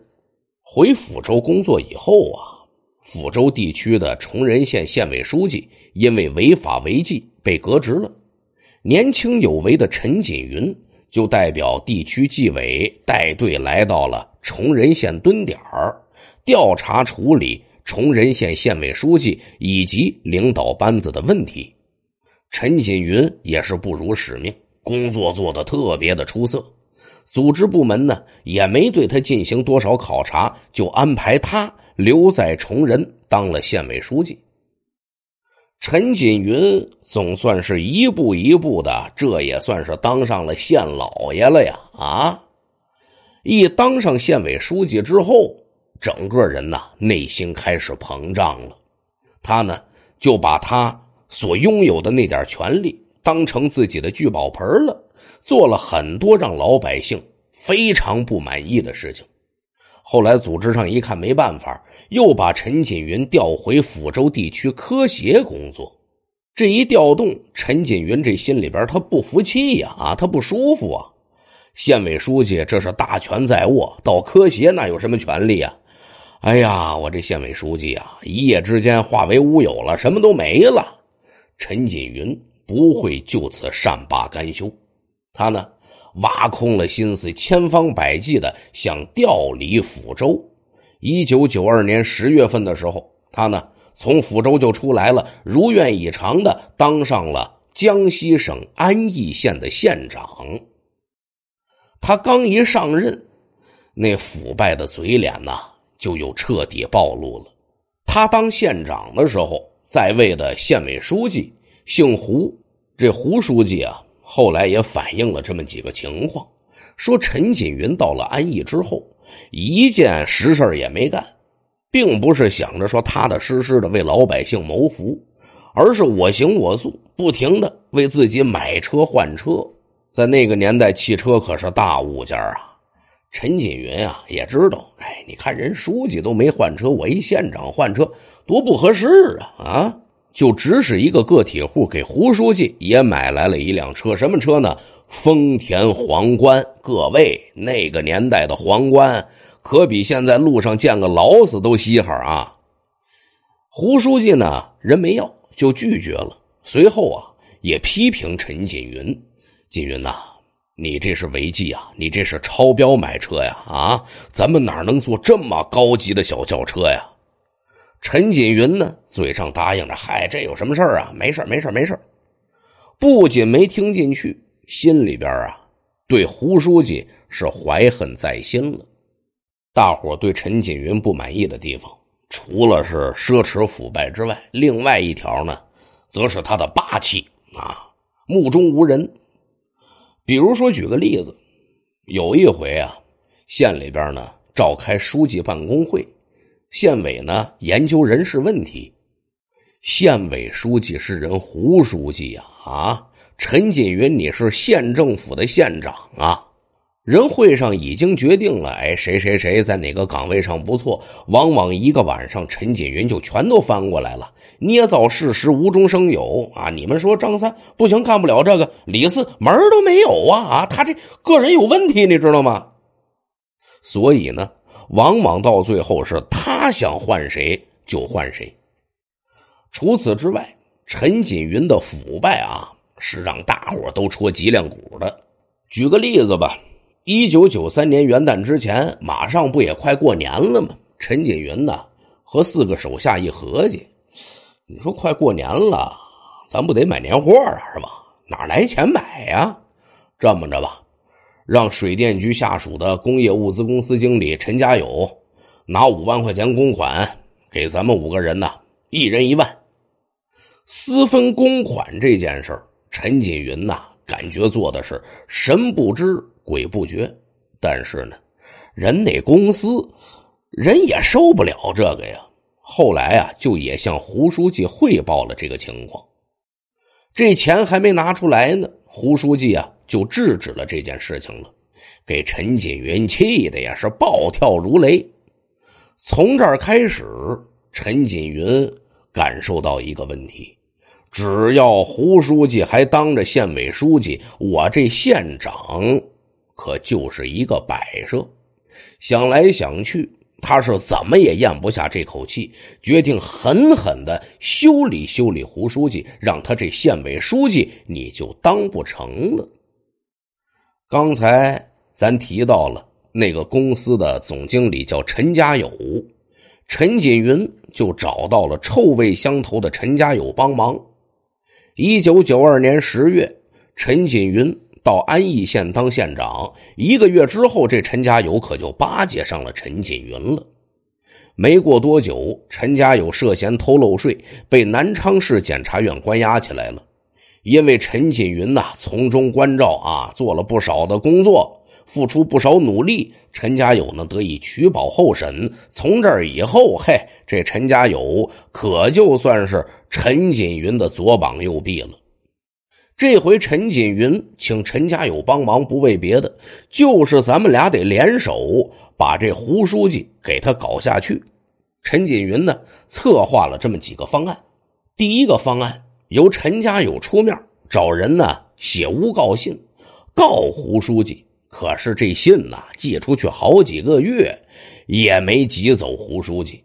回抚州工作以后啊，抚州地区的崇仁县县委书记因为违法违纪被革职了，年轻有为的陈锦云就代表地区纪委带队来到了崇仁县蹲点儿调查处理。崇仁县县委书记以及领导班子的问题，陈锦云也是不辱使命，工作做得特别的出色。组织部门呢也没对他进行多少考察，就安排他留在崇仁当了县委书记。陈锦云总算是一步一步的，这也算是当上了县老爷了呀！啊，一当上县委书记之后。整个人呐，内心开始膨胀了。他呢，就把他所拥有的那点权利当成自己的聚宝盆了，做了很多让老百姓非常不满意的事情。后来组织上一看，没办法，又把陈锦云调回抚州地区科协工作。这一调动，陈锦云这心里边他不服气呀，啊，他不舒服啊！县委书记这是大权在握，到科协那有什么权利啊？哎呀，我这县委书记啊，一夜之间化为乌有了，什么都没了。陈锦云不会就此善罢甘休，他呢，挖空了心思，千方百计的想调离抚州。一九九二年十月份的时候，他呢从抚州就出来了，如愿以偿的当上了江西省安义县的县长。他刚一上任，那腐败的嘴脸呐！就又彻底暴露了。他当县长的时候，在位的县委书记姓胡，这胡书记啊，后来也反映了这么几个情况：说陈锦云到了安义之后，一件实事也没干，并不是想着说踏踏实实的为老百姓谋福，而是我行我素，不停的为自己买车换车。在那个年代，汽车可是大物件啊。陈锦云啊，也知道，哎，你看人书记都没换车，我一县长换车多不合适啊啊！就指使一个个体户给胡书记也买来了一辆车，什么车呢？丰田皇冠。各位，那个年代的皇冠可比现在路上见个劳斯都稀罕啊！胡书记呢，人没要，就拒绝了。随后啊，也批评陈锦云，锦云呐。你这是违纪啊！你这是超标买车呀！啊，咱们哪能坐这么高级的小轿车呀？陈锦云呢，嘴上答应着：“嗨，这有什么事儿啊？没事儿，没事儿，没事儿。”不仅没听进去，心里边啊，对胡书记是怀恨在心了。大伙对陈锦云不满意的地方，除了是奢侈腐败之外，另外一条呢，则是他的霸气啊，目中无人。比如说，举个例子，有一回啊，县里边呢召开书记办公会，县委呢研究人事问题，县委书记是人胡书记呀，啊，陈锦云，你是县政府的县长啊。人会上已经决定了，哎，谁谁谁在哪个岗位上不错，往往一个晚上，陈锦云就全都翻过来了，捏造事实，无中生有啊！你们说张三不行，干不了这个；李四门都没有啊！啊，他这个人有问题，你知道吗？所以呢，往往到最后是他想换谁就换谁。除此之外，陈锦云的腐败啊，是让大伙都戳脊梁骨的。举个例子吧。一九九三年元旦之前，马上不也快过年了吗？陈锦云呢，和四个手下一合计，你说快过年了，咱不得买年货啊，是吧？哪来钱买呀？这么着吧，让水电局下属的工业物资公司经理陈家友拿五万块钱公款给咱们五个人呢，一人一万。私分公款这件事陈锦云呐感觉做的是神不知。鬼不觉，但是呢，人那公司人也受不了这个呀。后来啊，就也向胡书记汇报了这个情况。这钱还没拿出来呢，胡书记啊就制止了这件事情了，给陈锦云气的呀是暴跳如雷。从这儿开始，陈锦云感受到一个问题：只要胡书记还当着县委书记，我这县长。可就是一个摆设，想来想去，他是怎么也咽不下这口气，决定狠狠的修理修理胡书记，让他这县委书记你就当不成了。刚才咱提到了那个公司的总经理叫陈家友，陈锦云就找到了臭味相投的陈家友帮忙。一九九二年十月，陈锦云。到安义县当县长一个月之后，这陈家友可就巴结上了陈锦云了。没过多久，陈家友涉嫌偷漏税，被南昌市检察院关押起来了。因为陈锦云呐从中关照啊，做了不少的工作，付出不少努力，陈家友呢得以取保候审。从这儿以后，嘿，这陈家友可就算是陈锦云的左膀右臂了。这回陈锦云请陈家友帮忙，不为别的，就是咱们俩得联手把这胡书记给他搞下去。陈锦云呢，策划了这么几个方案。第一个方案由陈家友出面找人呢写诬告信，告胡书记。可是这信呢，寄出去好几个月，也没挤走胡书记。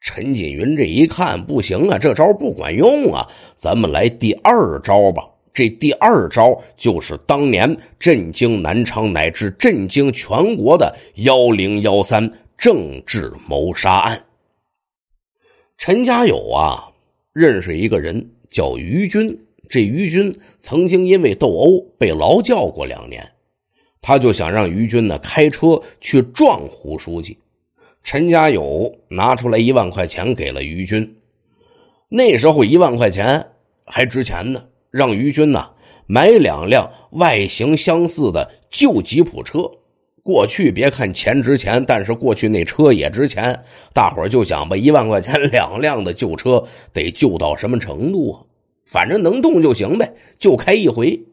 陈锦云这一看不行啊，这招不管用啊，咱们来第二招吧。这第二招就是当年震惊南昌乃至震惊全国的幺零幺三政治谋杀案。陈家友啊，认识一个人叫于军，这于军曾经因为斗殴被劳教过两年，他就想让于军呢开车去撞胡书记。陈家友拿出来一万块钱给了于军，那时候一万块钱还值钱呢。让于军呢买两辆外形相似的旧吉普车。过去别看钱值钱，但是过去那车也值钱。大伙儿就想吧，一万块钱两辆的旧车得旧到什么程度啊？反正能动就行呗，就开一回，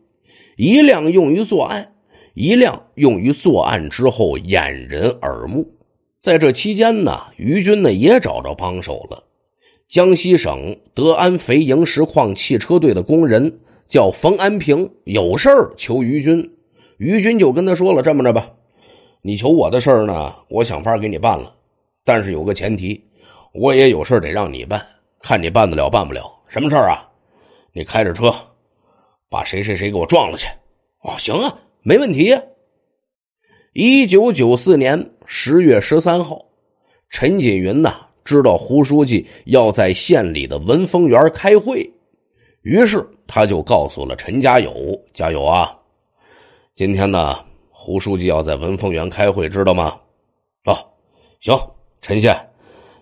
一辆用于作案，一辆用于作案之后掩人耳目。在这期间呢，于军呢也找着帮手了。江西省德安肥营石矿汽车队的工人叫冯安平，有事儿求于军，于军就跟他说了：“这么着吧，你求我的事儿呢，我想法给你办了，但是有个前提，我也有事儿得让你办，看你办得了办不了。什么事儿啊？你开着车，把谁谁谁给我撞了去。哦，行啊，没问题。一九九四年十月十三号，陈锦云呐。”知道胡书记要在县里的文峰园开会，于是他就告诉了陈家友：“家友啊，今天呢，胡书记要在文峰园开会，知道吗？”“哦，行，陈县，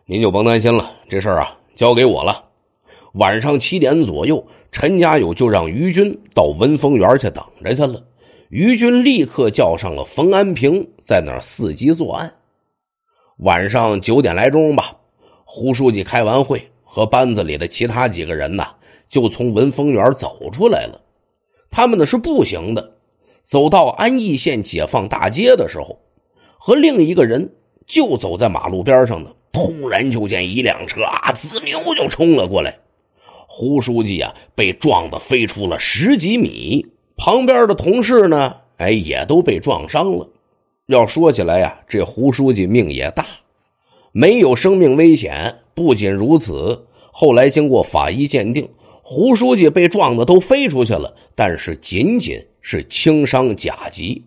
您就甭担心了，这事儿啊，交给我了。”晚上七点左右，陈家友就让于军到文峰园去等着去了。于军立刻叫上了冯安平，在那儿伺机作案。晚上九点来钟吧。胡书记开完会，和班子里的其他几个人呢，就从文峰园走出来了。他们呢是步行的，走到安义县解放大街的时候，和另一个人就走在马路边上呢，突然就见一辆车啊，兹溜就冲了过来。胡书记啊，被撞得飞出了十几米，旁边的同事呢，哎，也都被撞伤了。要说起来呀，这胡书记命也大。没有生命危险。不仅如此，后来经过法医鉴定，胡书记被撞的都飞出去了，但是仅仅是轻伤甲级。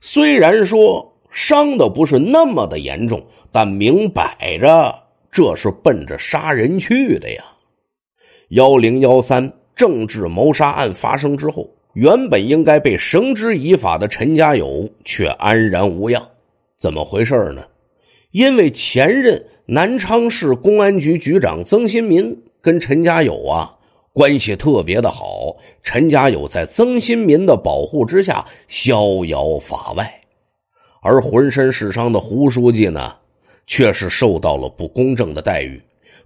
虽然说伤的不是那么的严重，但明摆着这是奔着杀人去的呀！幺零幺三政治谋杀案发生之后，原本应该被绳之以法的陈家友却安然无恙，怎么回事呢？因为前任南昌市公安局局长曾新民跟陈家友啊关系特别的好，陈家友在曾新民的保护之下逍遥法外，而浑身是伤的胡书记呢，却是受到了不公正的待遇，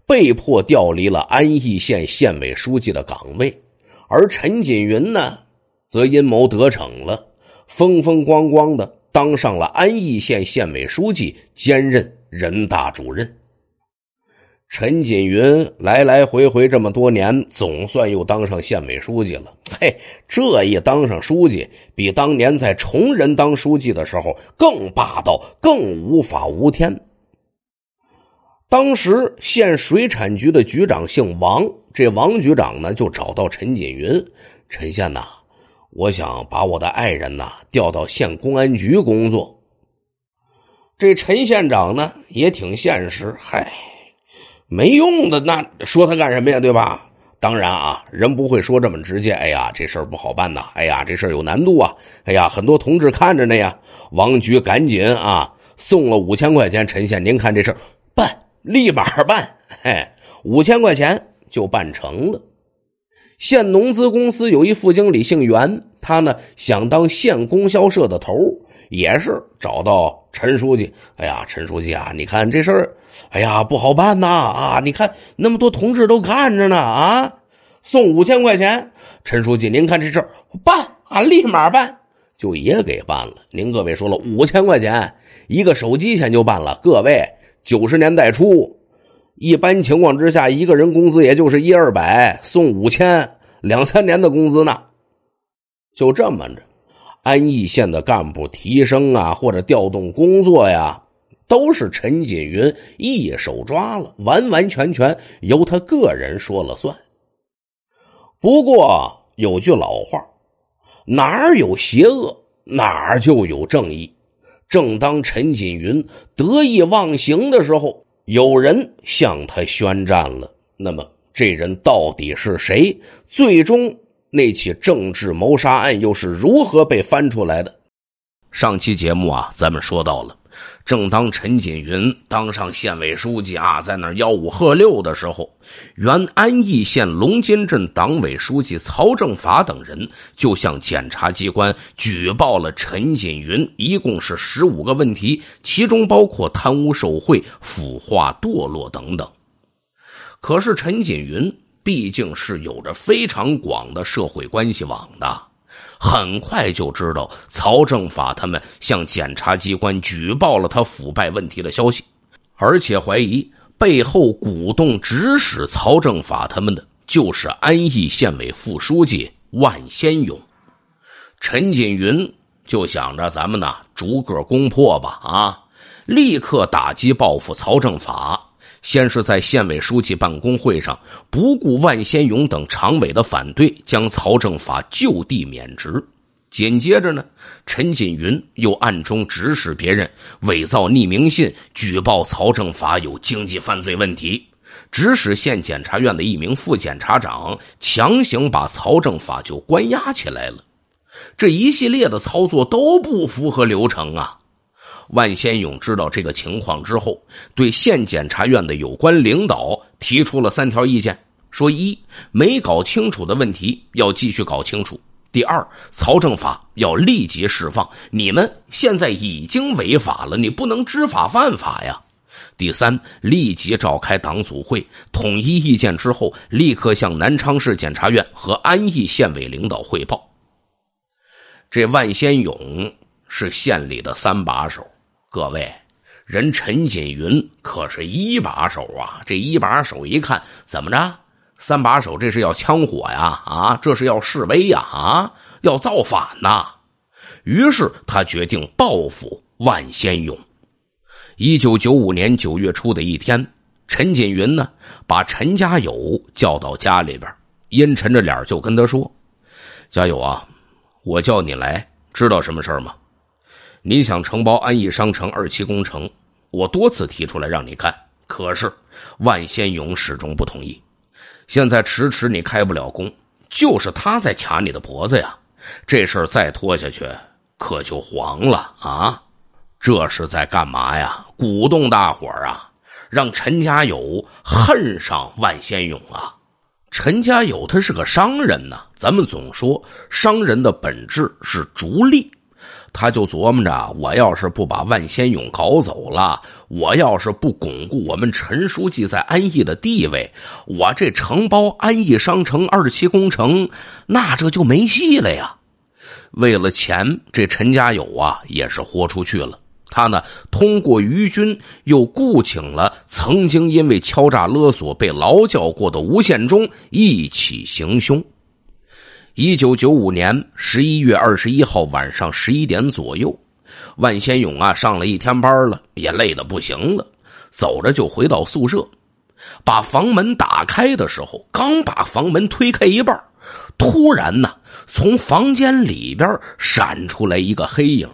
被迫调离了安义县县委书记的岗位，而陈锦云呢，则阴谋得逞了，风风光光的。当上了安义县县委书记，兼任人大主任。陈锦云来来回回这么多年，总算又当上县委书记了。嘿，这一当上书记，比当年在崇仁当书记的时候更霸道，更无法无天。当时县水产局的局长姓王，这王局长呢，就找到陈锦云：“陈县呐。”我想把我的爱人呐调到县公安局工作。这陈县长呢也挺现实，嗨，没用的，那说他干什么呀？对吧？当然啊，人不会说这么直接。哎呀，这事儿不好办呐！哎呀，这事儿有难度啊！哎呀，很多同志看着呢呀。王局，赶紧啊，送了五千块钱，陈县，您看这事儿办，立马办，嘿，五千块钱就办成了。县农资公司有一副经理姓袁，他呢想当县供销社的头，也是找到陈书记。哎呀，陈书记啊，你看这事儿，哎呀不好办呐！啊，你看那么多同志都看着呢！啊，送五千块钱，陈书记您看这事儿办，俺立马办，就也给办了。您各位说了五千块钱，一个手机钱就办了。各位九十年代初。一般情况之下，一个人工资也就是一二百，送五千两三年的工资呢，就这么着。安义县的干部提升啊，或者调动工作呀，都是陈锦云一手抓了，完完全全由他个人说了算。不过有句老话，哪儿有邪恶，哪儿就有正义。正当陈锦云得意忘形的时候。有人向他宣战了。那么，这人到底是谁？最终，那起政治谋杀案又是如何被翻出来的？上期节目啊，咱们说到了。正当陈锦云当上县委书记啊，在那吆五喝六的时候，原安义县龙津镇党委书记曹正法等人就向检察机关举报了陈锦云，一共是十五个问题，其中包括贪污受贿、腐化堕落等等。可是陈锦云毕竟是有着非常广的社会关系网的。很快就知道曹政法他们向检察机关举报了他腐败问题的消息，而且怀疑背后鼓动指使曹政法他们的就是安义县委副书记万先勇。陈锦云就想着咱们呢，逐个攻破吧，啊，立刻打击报复曹政法。先是在县委书记办公会上，不顾万先勇等常委的反对，将曹正法就地免职。紧接着呢，陈锦云又暗中指使别人伪造匿名信举报曹正法有经济犯罪问题，指使县检察院的一名副检察长强行把曹正法就关押起来了。这一系列的操作都不符合流程啊。万先勇知道这个情况之后，对县检察院的有关领导提出了三条意见：说一，没搞清楚的问题要继续搞清楚；第二，曹政法要立即释放，你们现在已经违法了，你不能知法犯法呀；第三，立即召开党组会，统一意见之后，立刻向南昌市检察院和安义县委领导汇报。这万先勇是县里的三把手。各位，人陈锦云可是一把手啊！这一把手一看，怎么着？三把手这是要枪火呀！啊，这是要示威呀！啊，要造反呐！于是他决定报复万先勇。一九九五年九月初的一天，陈锦云呢，把陈家友叫到家里边，阴沉着脸就跟他说：“家友啊，我叫你来，知道什么事吗？”你想承包安逸商城二期工程，我多次提出来让你干，可是万先勇始终不同意。现在迟迟你开不了工，就是他在卡你的脖子呀。这事儿再拖下去可就黄了啊！这是在干嘛呀？鼓动大伙儿啊，让陈家有恨上万先勇啊！陈家有他是个商人呢，咱们总说商人的本质是逐利。他就琢磨着，我要是不把万先勇搞走了，我要是不巩固我们陈书记在安义的地位，我这承包安义商城二期工程，那这就没戏了呀。为了钱，这陈家友啊也是豁出去了。他呢，通过于军又雇请了曾经因为敲诈勒索被劳教过的吴宪忠一起行凶。一九九五年十一月二十一号晚上十一点左右，万先勇啊上了一天班了，也累得不行了，走着就回到宿舍，把房门打开的时候，刚把房门推开一半，突然呢，从房间里边闪出来一个黑影，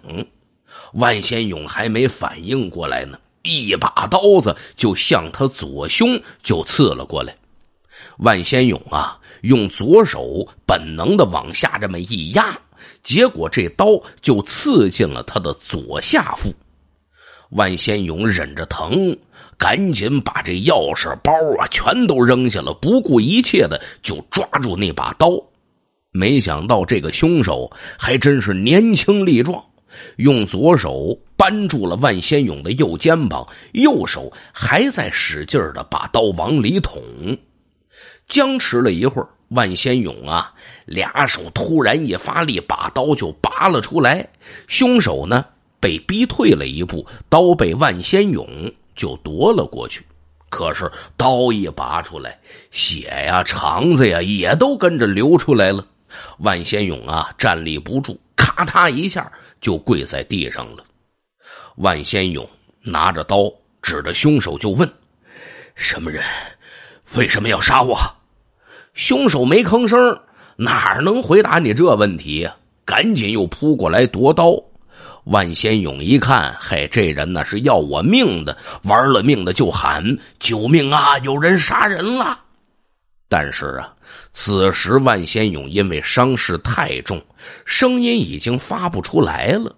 万先勇还没反应过来呢，一把刀子就向他左胸就刺了过来，万先勇啊。用左手本能的往下这么一压，结果这刀就刺进了他的左下腹。万先勇忍着疼，赶紧把这钥匙包啊全都扔下了，不顾一切的就抓住那把刀。没想到这个凶手还真是年轻力壮，用左手扳住了万先勇的右肩膀，右手还在使劲的把刀往里捅。僵持了一会儿，万先勇啊，俩手突然一发力，把刀就拔了出来。凶手呢被逼退了一步，刀被万先勇就夺了过去。可是刀一拔出来，血呀、肠子呀也都跟着流出来了。万先勇啊站立不住，咔嗒一下就跪在地上了。万先勇拿着刀指着凶手就问：“什么人？为什么要杀我？”凶手没吭声，哪能回答你这问题呀？赶紧又扑过来夺刀。万先勇一看，嘿，这人呢是要我命的，玩了命的就喊救命啊！有人杀人了。但是啊，此时万先勇因为伤势太重，声音已经发不出来了。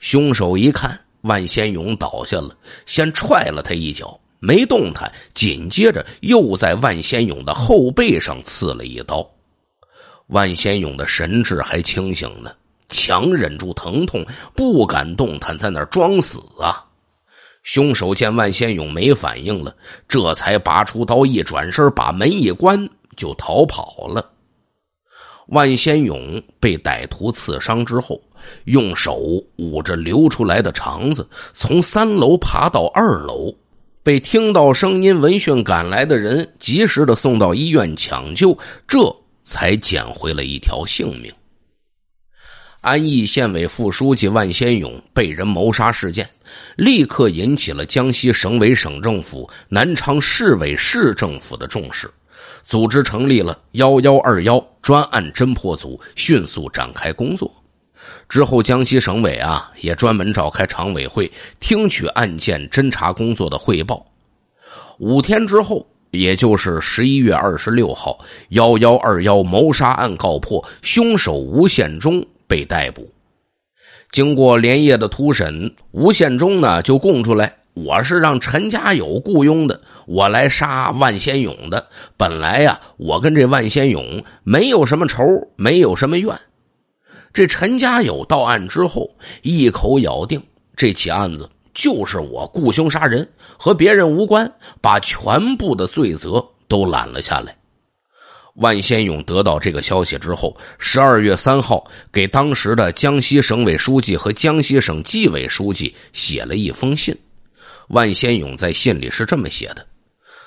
凶手一看万先勇倒下了，先踹了他一脚。没动弹，紧接着又在万先勇的后背上刺了一刀。万先勇的神志还清醒呢，强忍住疼痛，不敢动弹，在那儿装死啊！凶手见万先勇没反应了，这才拔出刀，一转身把门一关就逃跑了。万先勇被歹徒刺伤之后，用手捂着流出来的肠子，从三楼爬到二楼。被听到声音、闻讯赶来的人及时的送到医院抢救，这才捡回了一条性命。安义县委副书记万先勇被人谋杀事件，立刻引起了江西省委、省政府、南昌市委、市政府的重视，组织成立了幺幺二幺专案侦破组，迅速展开工作。之后，江西省委啊也专门召开常委会，听取案件侦查工作的汇报。五天之后，也就是十一月二十六号，幺幺二幺谋杀案告破，凶手吴宪忠被逮捕。经过连夜的突审，吴宪忠呢就供出来：“我是让陈家友雇佣的，我来杀万先勇的。本来呀，我跟这万先勇没有什么仇，没有什么怨。”这陈家友到案之后，一口咬定这起案子就是我雇凶杀人，和别人无关，把全部的罪责都揽了下来。万先勇得到这个消息之后，十二月三号给当时的江西省委书记和江西省纪委书记写了一封信。万先勇在信里是这么写的：“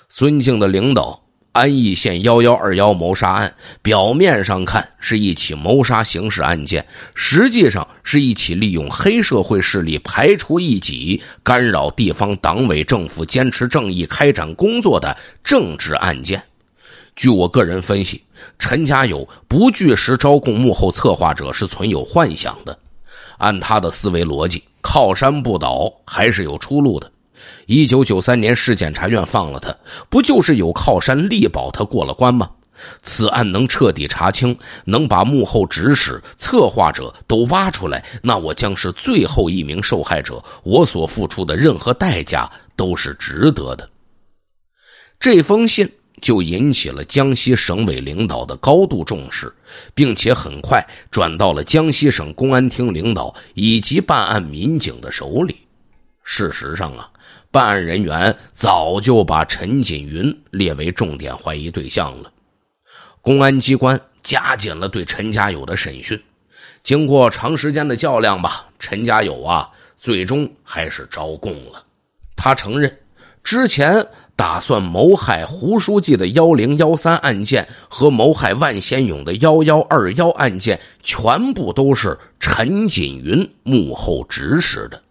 尊敬的领导。”安义县幺幺二幺谋杀案，表面上看是一起谋杀刑事案件，实际上是一起利用黑社会势力排除异己、干扰地方党委政府坚持正义、开展工作的政治案件。据我个人分析，陈家友不据实招供，幕后策划者是存有幻想的。按他的思维逻辑，靠山不倒，还是有出路的。一九九三年，市检察院放了他，不就是有靠山力保他过了关吗？此案能彻底查清，能把幕后指使、策划者都挖出来，那我将是最后一名受害者。我所付出的任何代价都是值得的。这封信就引起了江西省委领导的高度重视，并且很快转到了江西省公安厅领导以及办案民警的手里。事实上啊。办案人员早就把陈锦云列为重点怀疑对象了，公安机关加紧了对陈家友的审讯。经过长时间的较量吧，陈家友啊，最终还是招供了。他承认，之前打算谋害胡书记的幺零幺三案件和谋害万先勇的幺幺二幺案件，全部都是陈锦云幕后指使的。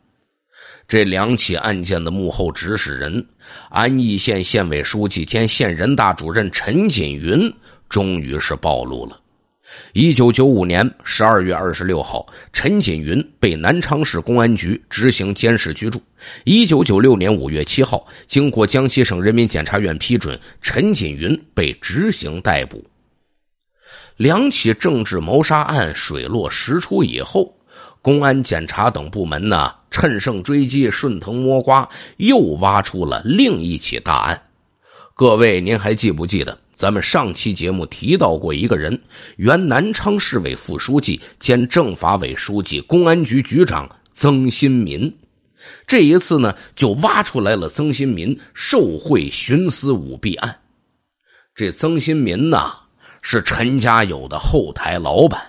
这两起案件的幕后指使人，安义县县委书记兼县人大主任陈锦云，终于是暴露了。一九九五年十二月二十六号，陈锦云被南昌市公安局执行监视居住。一九九六年五月七号，经过江西省人民检察院批准，陈锦云被执行逮捕。两起政治谋杀案水落石出以后。公安、检察等部门呢，趁胜追击，顺藤摸瓜，又挖出了另一起大案。各位，您还记不记得咱们上期节目提到过一个人？原南昌市委副书记兼政法委书记、公安局局长曾新民。这一次呢，就挖出来了曾新民受贿、徇私、舞弊案。这曾新民呢，是陈家有的后台老板。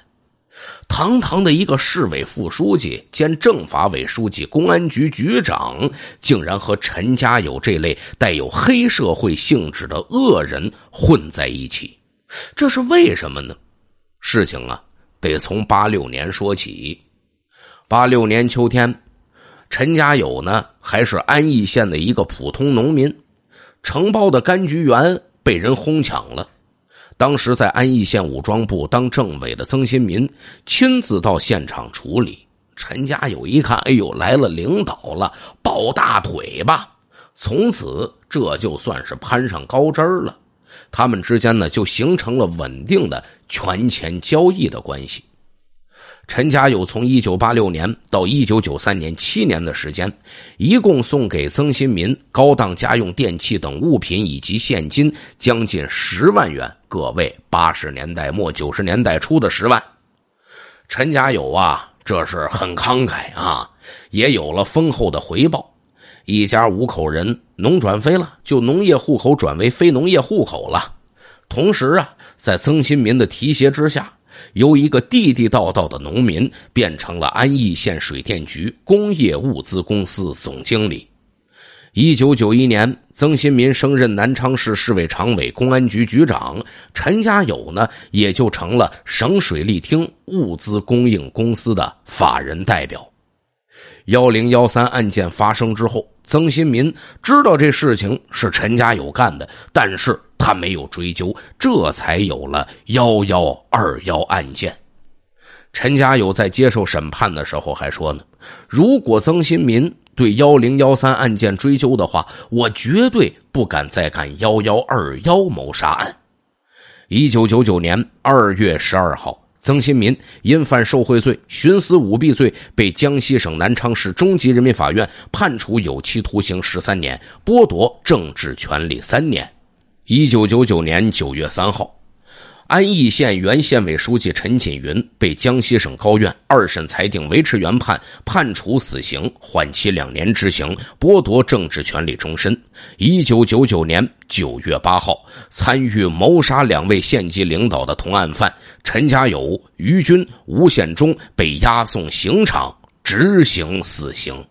堂堂的一个市委副书记兼政法委书记、公安局局长，竟然和陈家有这类带有黑社会性质的恶人混在一起，这是为什么呢？事情啊，得从八六年说起。八六年秋天，陈家有呢还是安义县的一个普通农民，承包的柑橘园被人哄抢了。当时在安义县武装部当政委的曾新民亲自到现场处理。陈家友一看，哎呦，来了领导了，抱大腿吧。从此，这就算是攀上高枝儿了。他们之间呢，就形成了稳定的权钱交易的关系。陈家友从一九八六年到一九九三年七年的时间，一共送给曾新民高档家用电器等物品以及现金将近十万元，各位八十年代末九十年代初的十万。陈家友啊，这是很慷慨啊，也有了丰厚的回报。一家五口人农转非了，就农业户口转为非农业户口了。同时啊，在曾新民的提携之下。由一个地地道道的农民变成了安义县水电局工业物资公司总经理。一九九一年，曾新民升任南昌市市委常委、公安局局长，陈家友呢也就成了省水利厅物资供应公司的法人代表。幺零幺三案件发生之后，曾新民知道这事情是陈家有干的，但是他没有追究，这才有了幺幺二幺案件。陈家友在接受审判的时候还说呢：“如果曾新民对幺零幺三案件追究的话，我绝对不敢再干幺幺二幺谋杀案。”一九九九年二月十二号。曾新民因犯受贿罪、徇私舞弊罪，被江西省南昌市中级人民法院判处有期徒刑十三年，剥夺政治权利三年。一九九九年九月三号。安义县原县委书记陈锦云被江西省高院二审裁定维持原判，判处死刑，缓期两年执行，剥夺政治权利终身。一九九九年九月八号，参与谋杀两位县级领导的同案犯陈家友、余军、吴宪忠被押送刑场执行死刑。